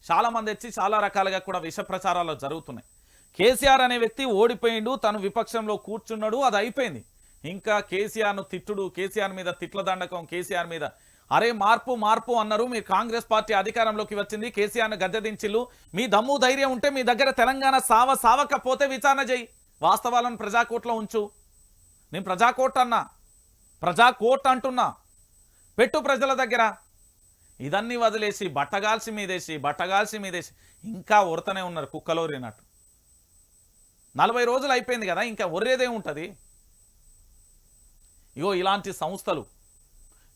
A: చాలామంది వచ్చి చాలా రకాలుగా కూడా విష ప్రచారాలు జరుగుతున్నాయి కేసీఆర్ అనే వ్యక్తి ఓడిపోయిండు తను విపక్షంలో కూర్చున్నాడు అది అయిపోయింది ఇంకా కేసీఆర్ను తిట్టుడు కేసీఆర్ మీద తిట్ల దండకం కేసీఆర్ మీద అరే మార్పు మార్పు అన్నారు మీరు కాంగ్రెస్ పార్టీ అధికారంలోకి వచ్చింది కేసీఆర్ను గద్దెదించిల్లు మీ దమ్ము ధైర్యం ఉంటే మీ దగ్గర తెలంగాణ సావ సావకపోతే విచారణ చేయి వాస్తవాలను ప్రజాకోట్లో ఉంచు నేను ప్రజాకోట్ అన్నా ప్రజాకోట్ అంటున్నా పెట్టు ప్రజల దగ్గర ఇదన్నీ వదిలేసి బట్టగాల్సి మీదేసి బట్టగాల్సి మీదేసి ఇంకా ఉరతనే ఉన్నారు కుక్కలోరినట్టు నలభై రోజులు అయిపోయింది కదా ఇంకా ఒర్రేదే ఉంటుంది ఇగో ఇలాంటి సంస్థలు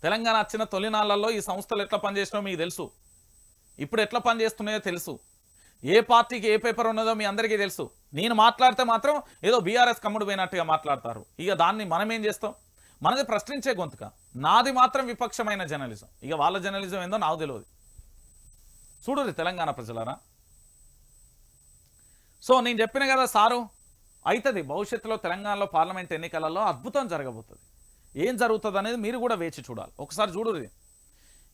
A: తెలంగాణ వచ్చిన తొలినాళ్లలో ఈ సంస్థలు ఎట్లా పనిచేసినో మీకు తెలుసు ఇప్పుడు ఎట్లా పనిచేస్తున్నాయో తెలుసు ఏ పార్టీకి ఏ పేపర్ ఉన్నదో మీ అందరికీ తెలుసు నేను మాట్లాడితే మాత్రం ఏదో బీఆర్ఎస్ కమ్ముడు పోయినట్టుగా మాట్లాడతారు ఇక దాన్ని మనం ఏం చేస్తాం మనది ప్రశ్నించే గొంతుక నాది మాత్రం విపక్షమైన జర్నలిజం ఇక వాళ్ళ జర్నలిజం ఏందో నాకు తెలియదు చూడరు తెలంగాణ ప్రజలారా సో నేను చెప్పిన కదా సారు అవుతుంది భవిష్యత్తులో తెలంగాణలో పార్లమెంట్ ఎన్నికలలో అద్భుతం జరగబోతుంది ఏం జరుగుతుంది అనేది మీరు కూడా వేచి చూడాలి ఒకసారి చూడు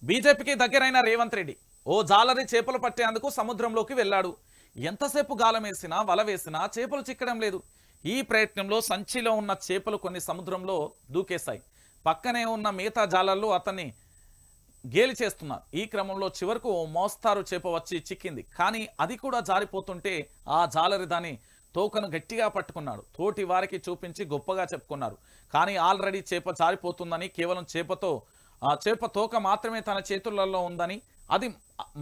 A: బీజేపీకి దగ్గరైన రేవంత్ రెడ్డి ఓ జాలరి చేపలు పట్టేందుకు సముద్రంలోకి వెళ్ళాడు ఎంతసేపు గాలం వేసినా వల వేసినా చేపలు చిక్కడం లేదు ఈ ప్రయత్నంలో సంచిలో ఉన్న చేపలు కొన్ని సముద్రంలో దూకేశాయి పక్కనే ఉన్న మిగతా జాలర్లు అతన్ని గేలి చేస్తున్నారు ఈ క్రమంలో చివరకు ఓ మోస్తారు చేప వచ్చి చిక్కింది కానీ అది కూడా జారిపోతుంటే ఆ జాలరి దాన్ని తోకను గట్టిగా పట్టుకున్నాడు తోటి వారికి చూపించి గొప్పగా చెప్పుకున్నారు కానీ ఆల్రెడీ చేప జారిపోతుందని కేవలం చేపతో చేప తోక మాత్రమే తన చేతులలో ఉందని అది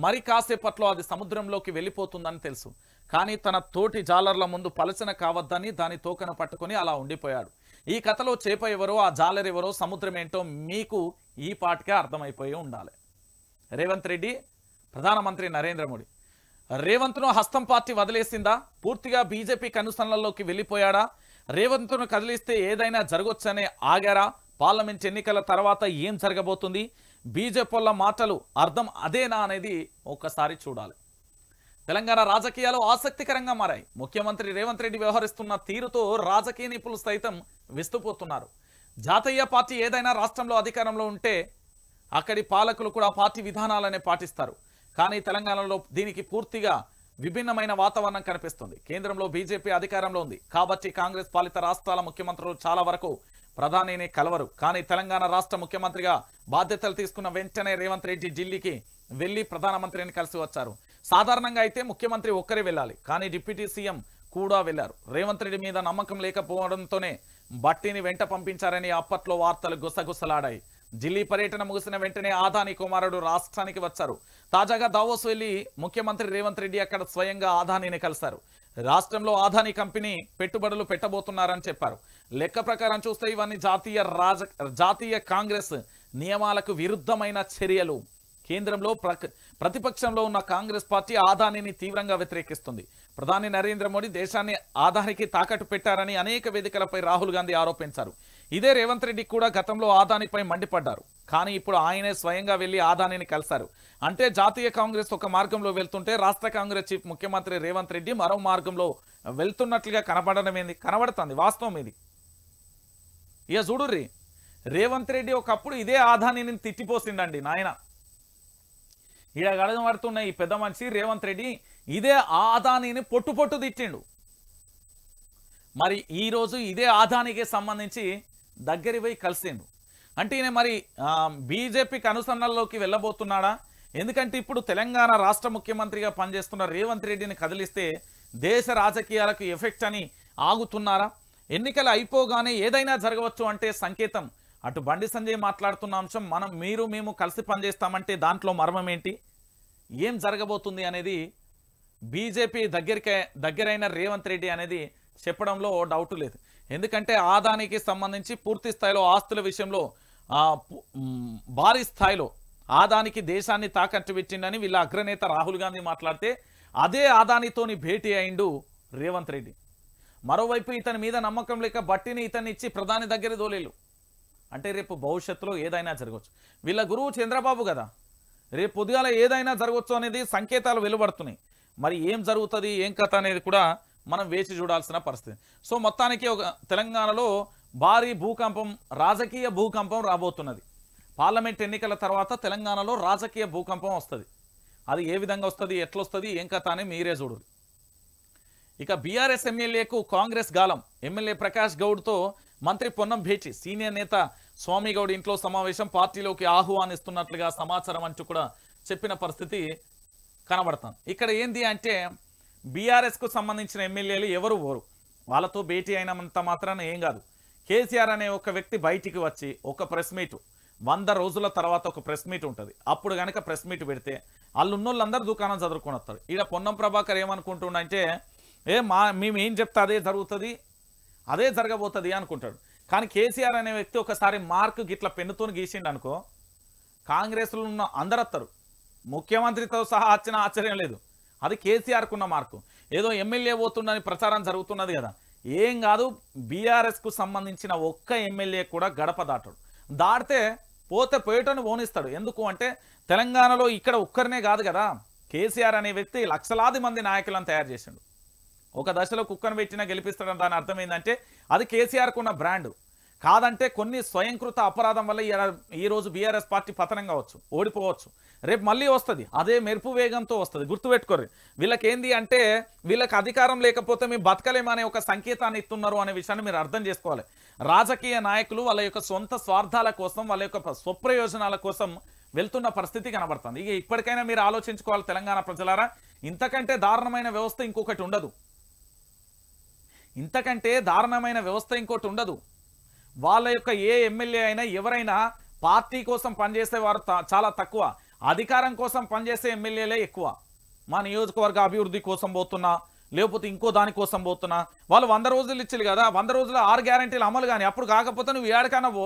A: మరి కాసేపట్లో అది సముద్రంలోకి వెళ్ళిపోతుందని తెలుసు కానీ తన తోటి జాలర్ల ముందు పలచన కావద్దని దాని తోకను పట్టుకుని అలా ఉండిపోయాడు ఈ కథలో చేప ఎవరో ఆ జాలర్ ఎవరో సముద్రం ఏంటో మీకు ఈ పాటకే అర్థమైపోయి ఉండాలి రేవంత్ రెడ్డి ప్రధానమంత్రి నరేంద్ర మోడీ రేవంత్ను హస్తం పార్టీ వదిలేసిందా పూర్తిగా బీజేపీ కనుసనలలోకి వెళ్ళిపోయాడా రేవంత్ను కదిలిస్తే ఏదైనా జరగొచ్చనే ఆగారా పార్లమెంట్ ఎన్నికల తర్వాత ఏం జరగబోతుంది బీజేపీ మాటలు అర్థం అదేనా అనేది ఒక్కసారి చూడాలి తెలంగాణ రాజకీయాలు ఆసక్తికరంగా మారాయి ముఖ్యమంత్రి రేవంత్ రెడ్డి వ్యవహరిస్తున్న తీరుతో రాజకీయ నిపుణులు సైతం విస్తుపోతున్నారు జాతీయ పార్టీ ఏదైనా రాష్ట్రంలో అధికారంలో ఉంటే అక్కడి పాలకులు కూడా పార్టీ విధానాలనే పాటిస్తారు కానీ తెలంగాణలో దీనికి పూర్తిగా విభిన్నమైన వాతావరణం కనిపిస్తుంది కేంద్రంలో బీజేపీ అధికారంలో ఉంది కాబట్టి కాంగ్రెస్ పాలిత రాష్ట్రాల ముఖ్యమంత్రులు చాలా వరకు ప్రధానిని కలవరు కానీ తెలంగాణ రాష్ట్ర ముఖ్యమంత్రిగా బాధ్యతలు తీసుకున్న వెంటనే రేవంత్ రెడ్డి ఢిల్లీకి వెళ్లి ప్రధానమంత్రిని కలిసి వచ్చారు సాధారణంగా అయితే ముఖ్యమంత్రి ఒక్కరే వెళ్ళాలి కానీ డిప్యూటీ సీఎం కూడా వెళ్లారు రేవంత్ రెడ్డి మీద నమ్మకం లేకపోవడంతోనే బట్టిని వెంట పంపించారని అప్పట్లో వార్తలు గుసగుసలాడాయి ఢిల్లీ పర్యటన ముగిసిన వెంటనే ఆదాని కుమారుడు రాష్ట్రానికి వచ్చారు తాజాగా దావోస్ వెళ్ళి ముఖ్యమంత్రి రేవంత్ రెడ్డి అక్కడ స్వయంగా ఆధానిని కలిశారు రాష్ట్రంలో ఆధాని కంపెనీ పెట్టుబడులు పెట్టబోతున్నారని చెప్పారు లెక్క ప్రకారం చూస్తే ఇవన్నీ జాతీయ రాజ జాతీయ కాంగ్రెస్ నియమాలకు విరుద్ధమైన చర్యలు కేంద్రంలో ప్రతిపక్షంలో ఉన్న కాంగ్రెస్ పార్టీ ఆదానిని తీవ్రంగా వ్యతిరేకిస్తుంది ప్రధాని నరేంద్ర మోడీ దేశాన్ని ఆదానికి తాకట్టు పెట్టారని అనేక వేదికలపై రాహుల్ గాంధీ ఆరోపించారు ఇదే రేవంత్ రెడ్డి కూడా గతంలో ఆదానిపై మండిపడ్డారు కానీ ఇప్పుడు ఆయనే స్వయంగా వెళ్లి ఆదానిని కలిశారు అంటే జాతీయ కాంగ్రెస్ ఒక మార్గంలో వెళ్తుంటే రాష్ట్ర కాంగ్రెస్ చీఫ్ ముఖ్యమంత్రి రేవంత్ రెడ్డి మరో మార్గంలో వెళ్తున్నట్లుగా కనబడడం ఏంది కనబడుతుంది వాస్తవం ఇది ఇక చూడుర్రి రేవంత్ రెడ్డి ఒకప్పుడు ఇదే నేను తిట్టిపోసిండండి నాయన ఈడ గడగబడుతున్న ఈ పెద్ద మనిషి రేవంత్ రెడ్డి ఇదే ఆధానిని పొట్టు పొట్టు తిట్టిండు మరి ఈరోజు ఇదే ఆధానికి సంబంధించి దగ్గరి పోయి కలిసిండు అంటే ఈయన మరి బీజేపీకి అనుసరణలోకి వెళ్ళబోతున్నాడా ఎందుకంటే ఇప్పుడు తెలంగాణ రాష్ట్ర ముఖ్యమంత్రిగా పనిచేస్తున్న రేవంత్ రెడ్డిని కదిలిస్తే దేశ రాజకీయాలకు ఎఫెక్ట్ అని ఆగుతున్నారా ఎన్నికలు అయిపోగానే ఏదైనా జరగవచ్చు అంటే సంకేతం అటు బండి సంజయ్ మాట్లాడుతున్న అంశం మనం మీరు మేము కలిసి పనిచేస్తామంటే దాంట్లో మర్మమేంటి ఏంటి ఏం జరగబోతుంది అనేది బీజేపీ దగ్గరికే దగ్గరైన రేవంత్ రెడ్డి అనేది చెప్పడంలో డౌట్ లేదు ఎందుకంటే ఆదానికి సంబంధించి పూర్తి స్థాయిలో ఆస్తుల విషయంలో భారీ స్థాయిలో ఆదానికి దేశాన్ని తాకట్టు పెట్టిండని వీళ్ళ అగ్రనేత రాహుల్ గాంధీ మాట్లాడితే అదే ఆదానితోని భేటీ అయిండు రేవంత్ రెడ్డి మరోవైపు ఇతని మీద నమ్మకం లేక బట్టిని ఇతన్ని ఇచ్చి ప్రధాని దగ్గర దోలేలు అంటే రేపు భవిష్యత్తులో ఏదైనా జరగవచ్చు వీళ్ళ గురువు చంద్రబాబు కదా రేపు పొద్దుగాల ఏదైనా జరగవచ్చు అనేది సంకేతాలు వెలువడుతున్నాయి మరి ఏం జరుగుతుంది ఏం కథ అనేది కూడా మనం వేచి చూడాల్సిన పరిస్థితి సో మొత్తానికి ఒక తెలంగాణలో భారీ భూకంపం రాజకీయ భూకంపం రాబోతున్నది పార్లమెంట్ ఎన్నికల తర్వాత తెలంగాణలో రాజకీయ భూకంపం వస్తుంది అది ఏ విధంగా వస్తుంది ఎట్లొస్తుంది ఏం కథ అని మీరే చూడరు ఇక బీఆర్ఎస్ ఎమ్మెల్యేకు కాంగ్రెస్ గాలం ఎమ్మెల్యే ప్రకాష్ గౌడ్తో మంత్రి పొన్నం భేచి సీనియర్ నేత స్వామిగౌడ్ ఇంట్లో సమావేశం పార్టీలోకి ఆహ్వానిస్తున్నట్లుగా సమాచారం అంటూ కూడా చెప్పిన పరిస్థితి కనబడతాను ఇక్కడ ఏంది అంటే బీఆర్ఎస్కు సంబంధించిన ఎమ్మెల్యేలు ఎవరు ఓరు వాళ్ళతో భేటీ అయినంత మాత్రాన ఏం కాదు కేసీఆర్ అనే ఒక వ్యక్తి బయటికి వచ్చి ఒక ప్రెస్ మీటు వంద రోజుల తర్వాత ఒక ప్రెస్ మీట్ ఉంటుంది అప్పుడు కనుక ప్రెస్ మీట్ పెడితే వాళ్ళు ఉన్నోళ్ళందరూ దుకాణం చదువుకొని వస్తారు ఇక్కడ పొన్నం ప్రభాకర్ ఏమనుకుంటుండంటే ఏ మా మేము ఏం చెప్తే అదే జరుగుతుంది అదే జరగబోతుంది అనుకుంటాడు కానీ కేసీఆర్ అనే వ్యక్తి ఒకసారి మార్క్ గిట్ల పెన్నుతో గీసిండు అనుకో కాంగ్రెస్లో ఉన్న వస్తారు ముఖ్యమంత్రితో సహా వచ్చిన ఆశ్చర్యం లేదు అది కేసీఆర్కు ఉన్న మార్కు ఏదో ఎమ్మెల్యే పోతుండని ప్రచారం జరుగుతున్నది కదా ఏం కాదు బీఆర్ఎస్కు సంబంధించిన ఒక్క ఎమ్మెల్యే కూడా గడప దాటాడు దాటితే పోతే పోయేటోని పోనిస్తాడు ఎందుకు అంటే తెలంగాణలో ఇక్కడ ఒక్కరినే కాదు కదా కేసీఆర్ అనే వ్యక్తి లక్షలాది మంది నాయకులను తయారు చేసిండు ఒక దశలో కుక్కను పెట్టినా గెలిపిస్తాడని దాని అర్థమైందంటే అది ఉన్న బ్రాండ్ కాదంటే కొన్ని స్వయంకృత అపరాధం వల్ల ఈరోజు బీఆర్ఎస్ పార్టీ పతనం కావచ్చు ఓడిపోవచ్చు రేపు మళ్ళీ వస్తుంది అదే మెరుపు వేగంతో వస్తుంది గుర్తుపెట్టుకోరు వీళ్ళకేంది అంటే వీళ్ళకి అధికారం లేకపోతే మేము బతకలేమనే ఒక సంకేతాన్ని ఇస్తున్నారు అనే విషయాన్ని మీరు అర్థం చేసుకోవాలి రాజకీయ నాయకులు వాళ్ళ యొక్క సొంత స్వార్థాల కోసం వాళ్ళ యొక్క స్వప్రయోజనాల కోసం వెళ్తున్న పరిస్థితి కనబడుతుంది ఇక ఇప్పటికైనా మీరు ఆలోచించుకోవాలి తెలంగాణ ప్రజలారా ఇంతకంటే దారుణమైన వ్యవస్థ ఇంకొకటి ఉండదు ఇంతకంటే దారుణమైన వ్యవస్థ ఇంకోటి ఉండదు వాళ్ళ యొక్క ఏ ఎమ్మెల్యే అయినా ఎవరైనా పార్టీ కోసం పనిచేసే వారు చాలా తక్కువ అధికారం కోసం పనిచేసే ఎమ్మెల్యేలే ఎక్కువ మా నియోజకవర్గ అభివృద్ధి కోసం పోతున్నా లేకపోతే ఇంకో దానికోసం పోతున్నా వాళ్ళు వంద రోజులు ఇచ్చారు కదా వంద రోజులు ఆరు గ్యారంటీలు అమలు కానీ అప్పుడు కాకపోతే నువ్వు ఏడకన్నా పో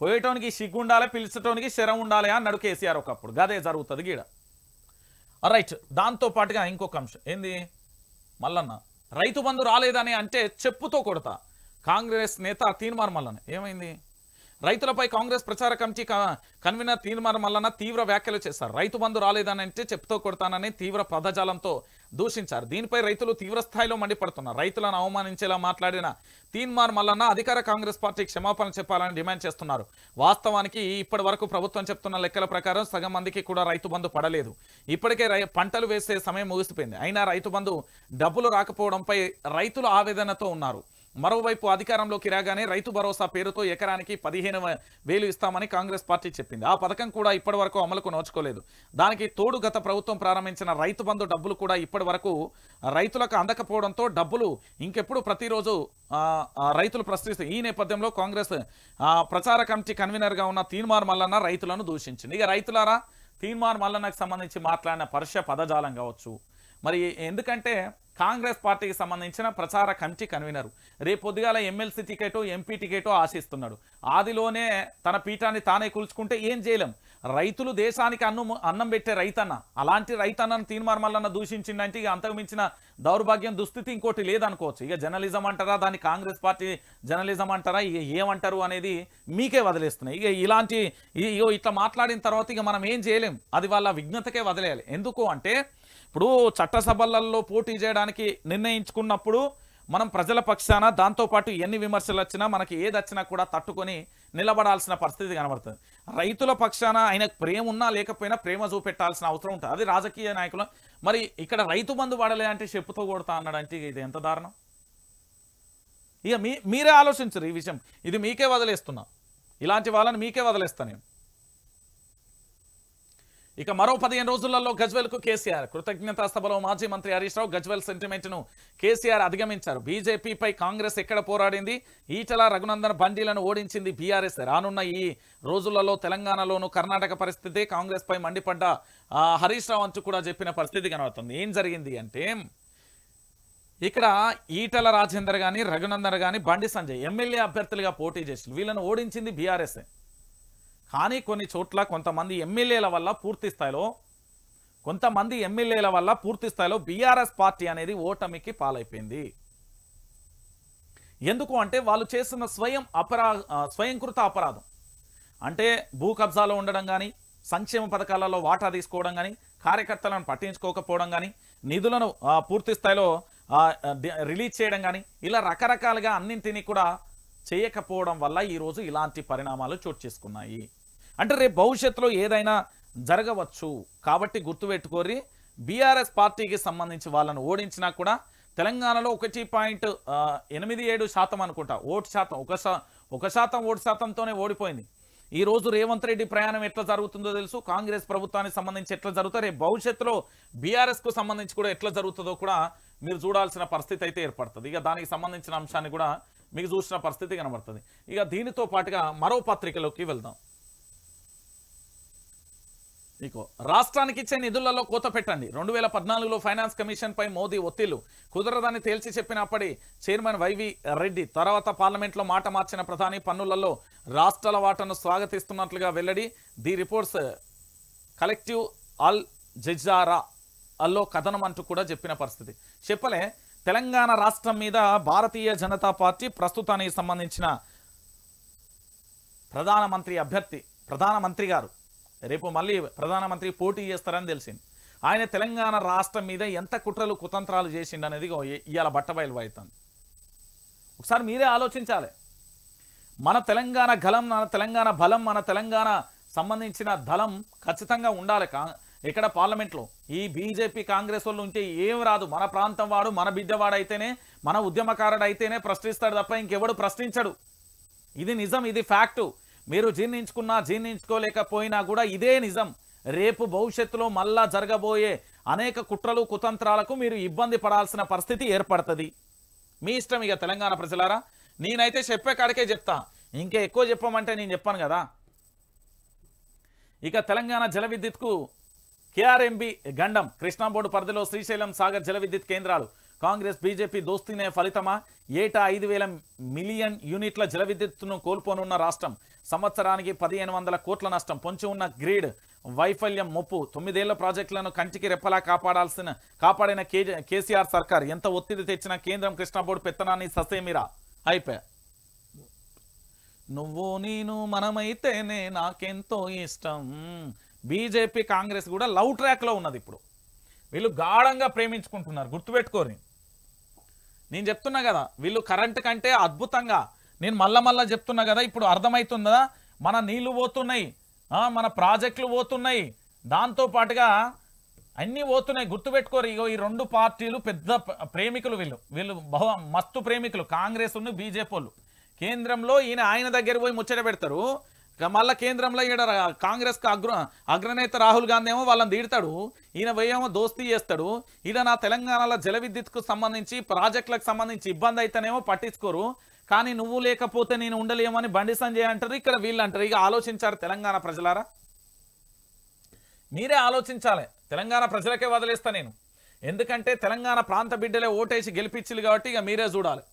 A: పోయటానికి సిగ్గు ఉండాలి పిలిచటోనికి శరం ఉండాలి అన్నాడు కేసీఆర్ ఒకప్పుడు గదే జరుగుతుంది గీడ రైట్ దాంతో పాటుగా ఇంకొక అంశం ఏంది మల్లన్న రైతు బంధు రాలేదని అంటే చెప్పుతో కొడతా కాంగ్రెస్ నేత తీన్మార్ మల్లన ఏమైంది రైతులపై కాంగ్రెస్ ప్రచార కమిటీ కన్వీనర్ తీన్మార్ మల్లన తీవ్ర వ్యాఖ్యలు చేశారు రైతు బంధు రాలేదని అంటే కొడతానని తీవ్ర పదజాలంతో దూషించారు దీనిపై రైతులు తీవ్ర స్థాయిలో మండిపడుతున్నారు రైతులను అవమానించేలా మాట్లాడిన తీన్మార్ మల్లన్న అధికార కాంగ్రెస్ పార్టీ క్షమాపణ చెప్పాలని డిమాండ్ చేస్తున్నారు వాస్తవానికి ఇప్పటి వరకు ప్రభుత్వం చెప్తున్న లెక్కల ప్రకారం సగం మందికి కూడా రైతు బంధు పడలేదు ఇప్పటికే పంటలు వేసే సమయం ముగిసిపోయింది అయినా రైతు బంధు డబ్బులు రాకపోవడంపై రైతులు ఆవేదనతో ఉన్నారు మరోవైపు అధికారంలోకి రాగానే రైతు భరోసా పేరుతో ఎకరానికి పదిహేను వేలు ఇస్తామని కాంగ్రెస్ పార్టీ చెప్పింది ఆ పథకం కూడా ఇప్పటి వరకు అమలుకు నోచుకోలేదు దానికి తోడు గత ప్రభుత్వం ప్రారంభించిన రైతు బంధు డబ్బులు కూడా ఇప్పటి వరకు రైతులకు అందకపోవడంతో డబ్బులు ఇంకెప్పుడు ప్రతిరోజు రైతులు ప్రశ్నిస్తాయి ఈ నేపథ్యంలో కాంగ్రెస్ ప్రచార కమిటీ కన్వీనర్గా ఉన్న తీన్మార్ మల్లన్న రైతులను దూషించింది ఇక రైతులారా తీన్మార్ మల్లన్నకు సంబంధించి మాట్లాడిన పరుష పదజాలం కావచ్చు మరి ఎందుకంటే కాంగ్రెస్ పార్టీకి సంబంధించిన ప్రచార కమిటీ కన్వీనరు రేపొద్దుగాల ఎమ్మెల్సీ టికెట్ ఎంపీ టికెట్ ఆశిస్తున్నాడు ఆదిలోనే తన పీఠాన్ని తానే కూల్చుకుంటే ఏం చేయలేం రైతులు దేశానికి అన్నం అన్నం పెట్టే రైతన్న అలాంటి రైతన్నను తీన్మార్మల్లన్న దూషించిందంటే ఇక అంతకుమించిన దౌర్భాగ్యం దుస్థితి ఇంకోటి లేదనుకోవచ్చు ఇక జర్నలిజం అంటారా దాన్ని కాంగ్రెస్ పార్టీ జర్నలిజం అంటారా ఇక ఏమంటారు అనేది మీకే వదిలేస్తున్నాయి ఇక ఇలాంటి ఇట్లా మాట్లాడిన తర్వాత ఇక మనం ఏం చేయలేం అది వాళ్ళ విఘ్నతకే వదిలేయాలి ఎందుకు అంటే ఇప్పుడు చట్టసభలలో పోటీ చేయడానికి నిర్ణయించుకున్నప్పుడు మనం ప్రజల పక్షాన దాంతోపాటు ఎన్ని విమర్శలు వచ్చినా మనకి ఏది వచ్చినా కూడా తట్టుకొని నిలబడాల్సిన పరిస్థితి కనబడుతుంది రైతుల పక్షాన ఆయనకు ప్రేమ ఉన్నా లేకపోయినా ప్రేమ చూపెట్టాల్సిన అవసరం ఉంటుంది అది రాజకీయ నాయకులు మరి ఇక్కడ రైతు బంధు పడలే అంటే చెప్పుతో కొడతా అన్నాడంటే ఇది ఎంత దారుణం ఇక మీ మీరే ఆలోచించరు ఈ విషయం ఇది మీకే వదిలేస్తున్నా ఇలాంటి వాళ్ళని మీకే వదిలేస్తాను నేను ఇక మరో పదిహేను రోజులలో గజ్వెల్కు కేసీఆర్ కృతజ్ఞతా సభలో మాజీ మంత్రి హరీష్ రావు గజ్వెల్ సెంటిమెంట్ను కేసీఆర్ అధిగమించారు బీజేపీపై కాంగ్రెస్ ఎక్కడ పోరాడింది ఈటల రఘునందన్ బండీలను ఓడించింది బీఆర్ఎస్ రానున్న ఈ రోజులలో తెలంగాణలోను కర్ణాటక పరిస్థితి కాంగ్రెస్పై మండిపడ్డ హరీష్ రావు అంటూ కూడా చెప్పిన పరిస్థితి కనబడుతుంది ఏం జరిగింది అంటే ఇక్కడ ఈటల రాజేందర్ కానీ రఘునందన్ కానీ బండి సంజయ్ ఎమ్మెల్యే అభ్యర్థులుగా పోటీ చేసి వీళ్ళను ఓడించింది బీఆర్ఎస్ఏ కానీ కొన్ని చోట్ల కొంతమంది ఎమ్మెల్యేల వల్ల పూర్తి స్థాయిలో కొంతమంది ఎమ్మెల్యేల వల్ల పూర్తి స్థాయిలో బీఆర్ఎస్ పార్టీ అనేది ఓటమికి పాలైపోయింది ఎందుకు అంటే వాళ్ళు చేస్తున్న స్వయం అపరా స్వయంకృత అపరాధం అంటే భూ కబ్జాలో ఉండడం కానీ సంక్షేమ పథకాలలో వాటా తీసుకోవడం కానీ కార్యకర్తలను పట్టించుకోకపోవడం కానీ నిధులను పూర్తి స్థాయిలో రిలీజ్ చేయడం కానీ ఇలా రకరకాలుగా అన్నింటినీ కూడా చేయకపోవడం వల్ల ఈరోజు ఇలాంటి పరిణామాలు చోటు చేసుకున్నాయి అంటే రేపు భవిష్యత్తులో ఏదైనా జరగవచ్చు కాబట్టి గుర్తుపెట్టుకోరి బీఆర్ఎస్ పార్టీకి సంబంధించి వాళ్ళను ఓడించినా కూడా తెలంగాణలో ఒకటి పాయింట్ ఎనిమిది ఏడు శాతం అనుకుంటా ఓటు శాతం ఒక ఒక శాతం ఓటు శాతంతోనే ఓడిపోయింది ఈరోజు రేవంత్ రెడ్డి ప్రయాణం ఎట్లా జరుగుతుందో తెలుసు కాంగ్రెస్ ప్రభుత్వానికి సంబంధించి ఎట్లా జరుగుతుందో రేపు భవిష్యత్తులో బీఆర్ఎస్కు సంబంధించి కూడా ఎట్లా జరుగుతుందో కూడా మీరు చూడాల్సిన పరిస్థితి అయితే ఏర్పడుతుంది ఇక దానికి సంబంధించిన అంశాన్ని కూడా మీకు చూసిన పరిస్థితి కనబడుతుంది ఇక దీనితో పాటుగా మరో పత్రికలోకి వెళ్దాం మీకు రాష్ట్రానికి ఇచ్చే నిధులలో కోత పెట్టండి రెండు వేల పద్నాలుగులో ఫైనాన్స్ కమిషన్పై మోదీ ఒత్తిళ్లు కుదరదని తేల్చి చెప్పినప్పటి చైర్మన్ వైవి రెడ్డి తర్వాత పార్లమెంట్లో మాట మార్చిన ప్రధాని పన్నులలో రాష్ట్రాల వాటను స్వాగతిస్తున్నట్లుగా వెల్లడి the reports collective al Jazeera అల్లో కథనం అంటూ కూడా చెప్పిన పరిస్థితి చెప్పలే తెలంగాణ రాష్ట్రం మీద భారతీయ జనతా పార్టీ ప్రస్తుతానికి సంబంధించిన ప్రధానమంత్రి అభ్యర్థి ప్రధానమంత్రి గారు రేపు మళ్ళీ ప్రధానమంత్రి పోటీ చేస్తారని తెలిసింది ఆయన తెలంగాణ రాష్ట్రం మీద ఎంత కుట్రలు కుతంత్రాలు చేసిండు అనేది ఇవాళ బట్టబయలు అవుతుంది ఒకసారి మీరే ఆలోచించాలి మన తెలంగాణ గలం మన తెలంగాణ బలం మన తెలంగాణ సంబంధించిన దళం ఖచ్చితంగా ఉండాలి ఇక్కడ పార్లమెంట్లో ఈ బీజేపీ కాంగ్రెస్ వాళ్ళు ఉంటే ఏం రాదు మన ప్రాంతం వాడు మన బిడ్డవాడైతేనే మన ఉద్యమకారుడు అయితేనే ప్రశ్నిస్తాడు తప్ప ఇంకెవడు ప్రశ్నించడు ఇది నిజం ఇది ఫ్యాక్టు మీరు జీర్ణించుకున్నా జీర్ణించుకోలేకపోయినా కూడా ఇదే నిజం రేపు భవిష్యత్తులో మళ్ళా జరగబోయే అనేక కుట్రలు కుతంత్రాలకు మీరు ఇబ్బంది పడాల్సిన పరిస్థితి ఏర్పడుతుంది మీ ఇష్టం ఇక తెలంగాణ ప్రజలారా నేనైతే చెప్పే కాడికే చెప్తా ఇంకా ఎక్కువ చెప్పమంటే నేను చెప్పాను కదా ఇక తెలంగాణ జల విద్యుత్కు కేఆర్ఎంబి గండం కృష్ణాబోర్డు పరిధిలో శ్రీశైలం సాగర్ జల విద్యుత్ కేంద్రాలు కాంగ్రెస్ బీజేపీ దోస్తీనే ఫలితమా ఏటా ఐదు వేల మిలియన్ యూనిట్ల జల విద్యుత్తును కోల్పోనున్న రాష్ట్రం సంవత్సరానికి పదిహేను వందల కోట్ల నష్టం పొంచి ఉన్న గ్రీడ్ వైఫల్యం ముప్పు తొమ్మిదేళ్ల ప్రాజెక్టులను కంటికి రెప్పలా కాపాడాల్సిన కాపాడిన కేసీఆర్ సర్కార్ ఎంత ఒత్తిడి తెచ్చినా కేంద్రం కృష్ణాబోర్డు పెత్తనాన్ని ససేమిరా అయిపోయా నువ్వు నేను మనమైతేనే నాకెంతో ఇష్టం బీజేపీ కాంగ్రెస్ కూడా లవ్ ట్రాక్లో ఉన్నది ఇప్పుడు వీళ్ళు గాఢంగా ప్రేమించుకుంటున్నారు గుర్తుపెట్టుకోరు నేను చెప్తున్నా కదా వీళ్ళు కరెంట్ కంటే అద్భుతంగా నేను మళ్ళా మళ్ళా చెప్తున్నా కదా ఇప్పుడు అర్థమవుతుందా మన నీళ్లు పోతున్నాయి మన ప్రాజెక్టులు పోతున్నాయి దాంతో పాటుగా అన్నీ పోతున్నాయి గుర్తుపెట్టుకోరు ఇగో ఈ రెండు పార్టీలు పెద్ద ప్రేమికులు వీళ్ళు వీళ్ళు బహు మస్తు ప్రేమికులు కాంగ్రెస్ బీజేపీ కేంద్రంలో ఈయన ఆయన దగ్గర పోయి ముచ్చట పెడతారు ఇక కేంద్రంలో ఈడ కాంగ్రెస్కి అగ్ర అగ్రనేత రాహుల్ గాంధీ ఏమో వాళ్ళని తీడతాడు ఈయన వేయేమో దోస్తీ చేస్తాడు ఈడ నా తెలంగాణలో జల విద్యుత్కు సంబంధించి ప్రాజెక్టులకు సంబంధించి ఇబ్బంది అయితేనేమో పట్టించుకోరు కానీ నువ్వు లేకపోతే నేను ఉండలేమని బండి సంజయ్ అంటారు ఇక్కడ వీళ్ళు అంటారు ఇక ఆలోచించారు తెలంగాణ ప్రజలారా మీరే ఆలోచించాలి తెలంగాణ ప్రజలకే వదిలేస్తా నేను ఎందుకంటే తెలంగాణ ప్రాంత బిడ్డలే ఓటేసి గెలిపించలు కాబట్టి ఇక మీరే చూడాలి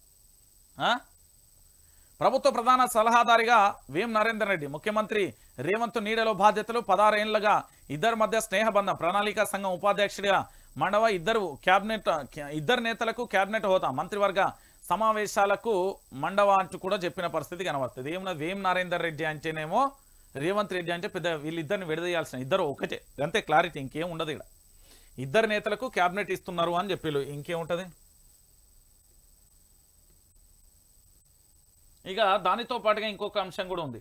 A: ప్రభుత్వ ప్రధాన సలహాదారిగా వీఎం నరేందర్ రెడ్డి ముఖ్యమంత్రి రేవంత్ నీడలో బాధ్యతలు పదారేళ్లుగా ఇద్దరి మధ్య స్నేహబంధం ప్రణాళిక సంఘం ఉపాధ్యక్షుడిగా మండవ ఇద్దరు క్యాబినెట్ ఇద్దరు నేతలకు క్యాబినెట్ హోదా మంత్రివర్గ సమావేశాలకు మండవ అంటూ కూడా చెప్పిన పరిస్థితి కనబడుతుంది ఏమన్నా వేం నరేందర్ రెడ్డి అంటేనేమో రేవంత్ రెడ్డి అంటే పెద్ద వీళ్ళిద్దరిని విడదీయాల్సిన ఇద్దరు ఒకటే అంతే క్లారిటీ ఇంకేం ఉండదు ఇక్కడ ఇద్దరు నేతలకు క్యాబినెట్ ఇస్తున్నారు అని చెప్పిళ్ళు ఇంకేముంటుంది ఇక దానితో పాటుగా ఇంకొక అంశం కూడా ఉంది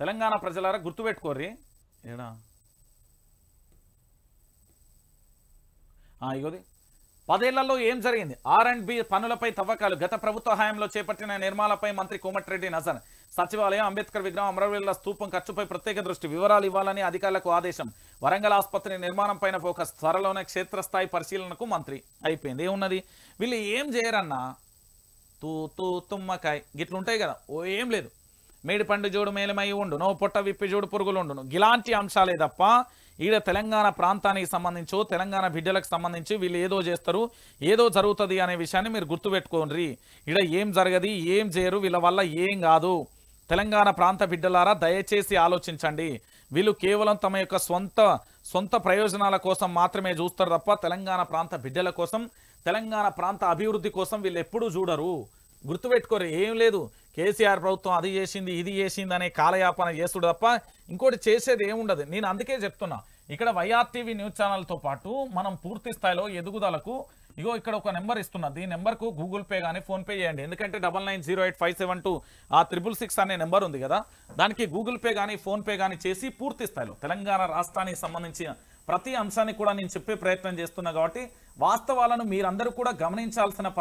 A: తెలంగాణ ప్రజలారా గుర్తుపెట్టుకోర్రి ఏడా ఇగోది పదేళ్లలో ఏం జరిగింది ఆర్ అండ్ బి పనులపై తవ్వకాలు గత ప్రభుత్వ హయాంలో చేపట్టిన నిర్మాణాలపై మంత్రి కోమటిరెడ్డి నజర్ సచివాలయం అంబేద్కర్ విగ్రహం అమరవీళ్ల స్థూపం ఖర్చుపై ప్రత్యేక దృష్టి వివరాలు ఇవ్వాలని అధికారులకు ఆదేశం వరంగల్ ఆసుపత్రి నిర్మాణం పైన ఫోకస్ త్వరలోనే క్షేత్రస్థాయి పరిశీలనకు మంత్రి అయిపోయింది ఏమున్నది వీళ్ళు ఏం చేయరన్నా తూ తూ తుమ్మకాయ గిట్లుంటాయి కదా ఓ ఏం లేదు పండు జోడు మేలమై ఉండును పొట్ట విప్పి జోడు పురుగులు ఉండును ఇలాంటి అంశాలే తప్ప ఈడ తెలంగాణ ప్రాంతానికి సంబంధించో తెలంగాణ బిడ్డలకు సంబంధించి వీళ్ళు ఏదో చేస్తారు ఏదో జరుగుతుంది అనే విషయాన్ని మీరు గుర్తుపెట్టుకోండి ఈడ ఏం జరగదు ఏం చేయరు వీళ్ళ వల్ల ఏం కాదు తెలంగాణ ప్రాంత బిడ్డలారా దయచేసి ఆలోచించండి వీళ్ళు కేవలం తమ యొక్క సొంత సొంత ప్రయోజనాల కోసం మాత్రమే చూస్తారు తప్ప తెలంగాణ ప్రాంత బిడ్డల కోసం తెలంగాణ ప్రాంత అభివృద్ధి కోసం వీళ్ళు ఎప్పుడూ చూడరు గుర్తుపెట్టుకోరు ఏం లేదు కేసీఆర్ ప్రభుత్వం అది చేసింది ఇది చేసింది అనే కాలయాపన చేస్తుడు తప్ప ఇంకోటి చేసేది ఏముండదు నేను అందుకే చెప్తున్నా ఇక్కడ వైఆర్టీవీ న్యూస్ ఛానల్తో పాటు మనం పూర్తి స్థాయిలో ఎదుగుదలకు ఇగో ఇక్కడ ఒక నెంబర్ ఇస్తున్నది దీని నెంబర్కు గూగుల్ పే కానీ ఫోన్పే చేయండి ఎందుకంటే double nine zero eight five seven two ఆ త్రిబుల్ సిక్స్ అనే నెంబర్ ఉంది కదా దానికి గూగుల్ పే కానీ ఫోన్పే కానీ చేసి పూర్తి స్థాయిలో తెలంగాణ రాష్ట్రానికి సంబంధించిన ప్రతి అంశాన్ని కూడా నేను చెప్పే ప్రయత్నం చేస్తున్నా కాబట్టి వాస్తవాలను మీరందరూ కూడా గమనించాల్సిన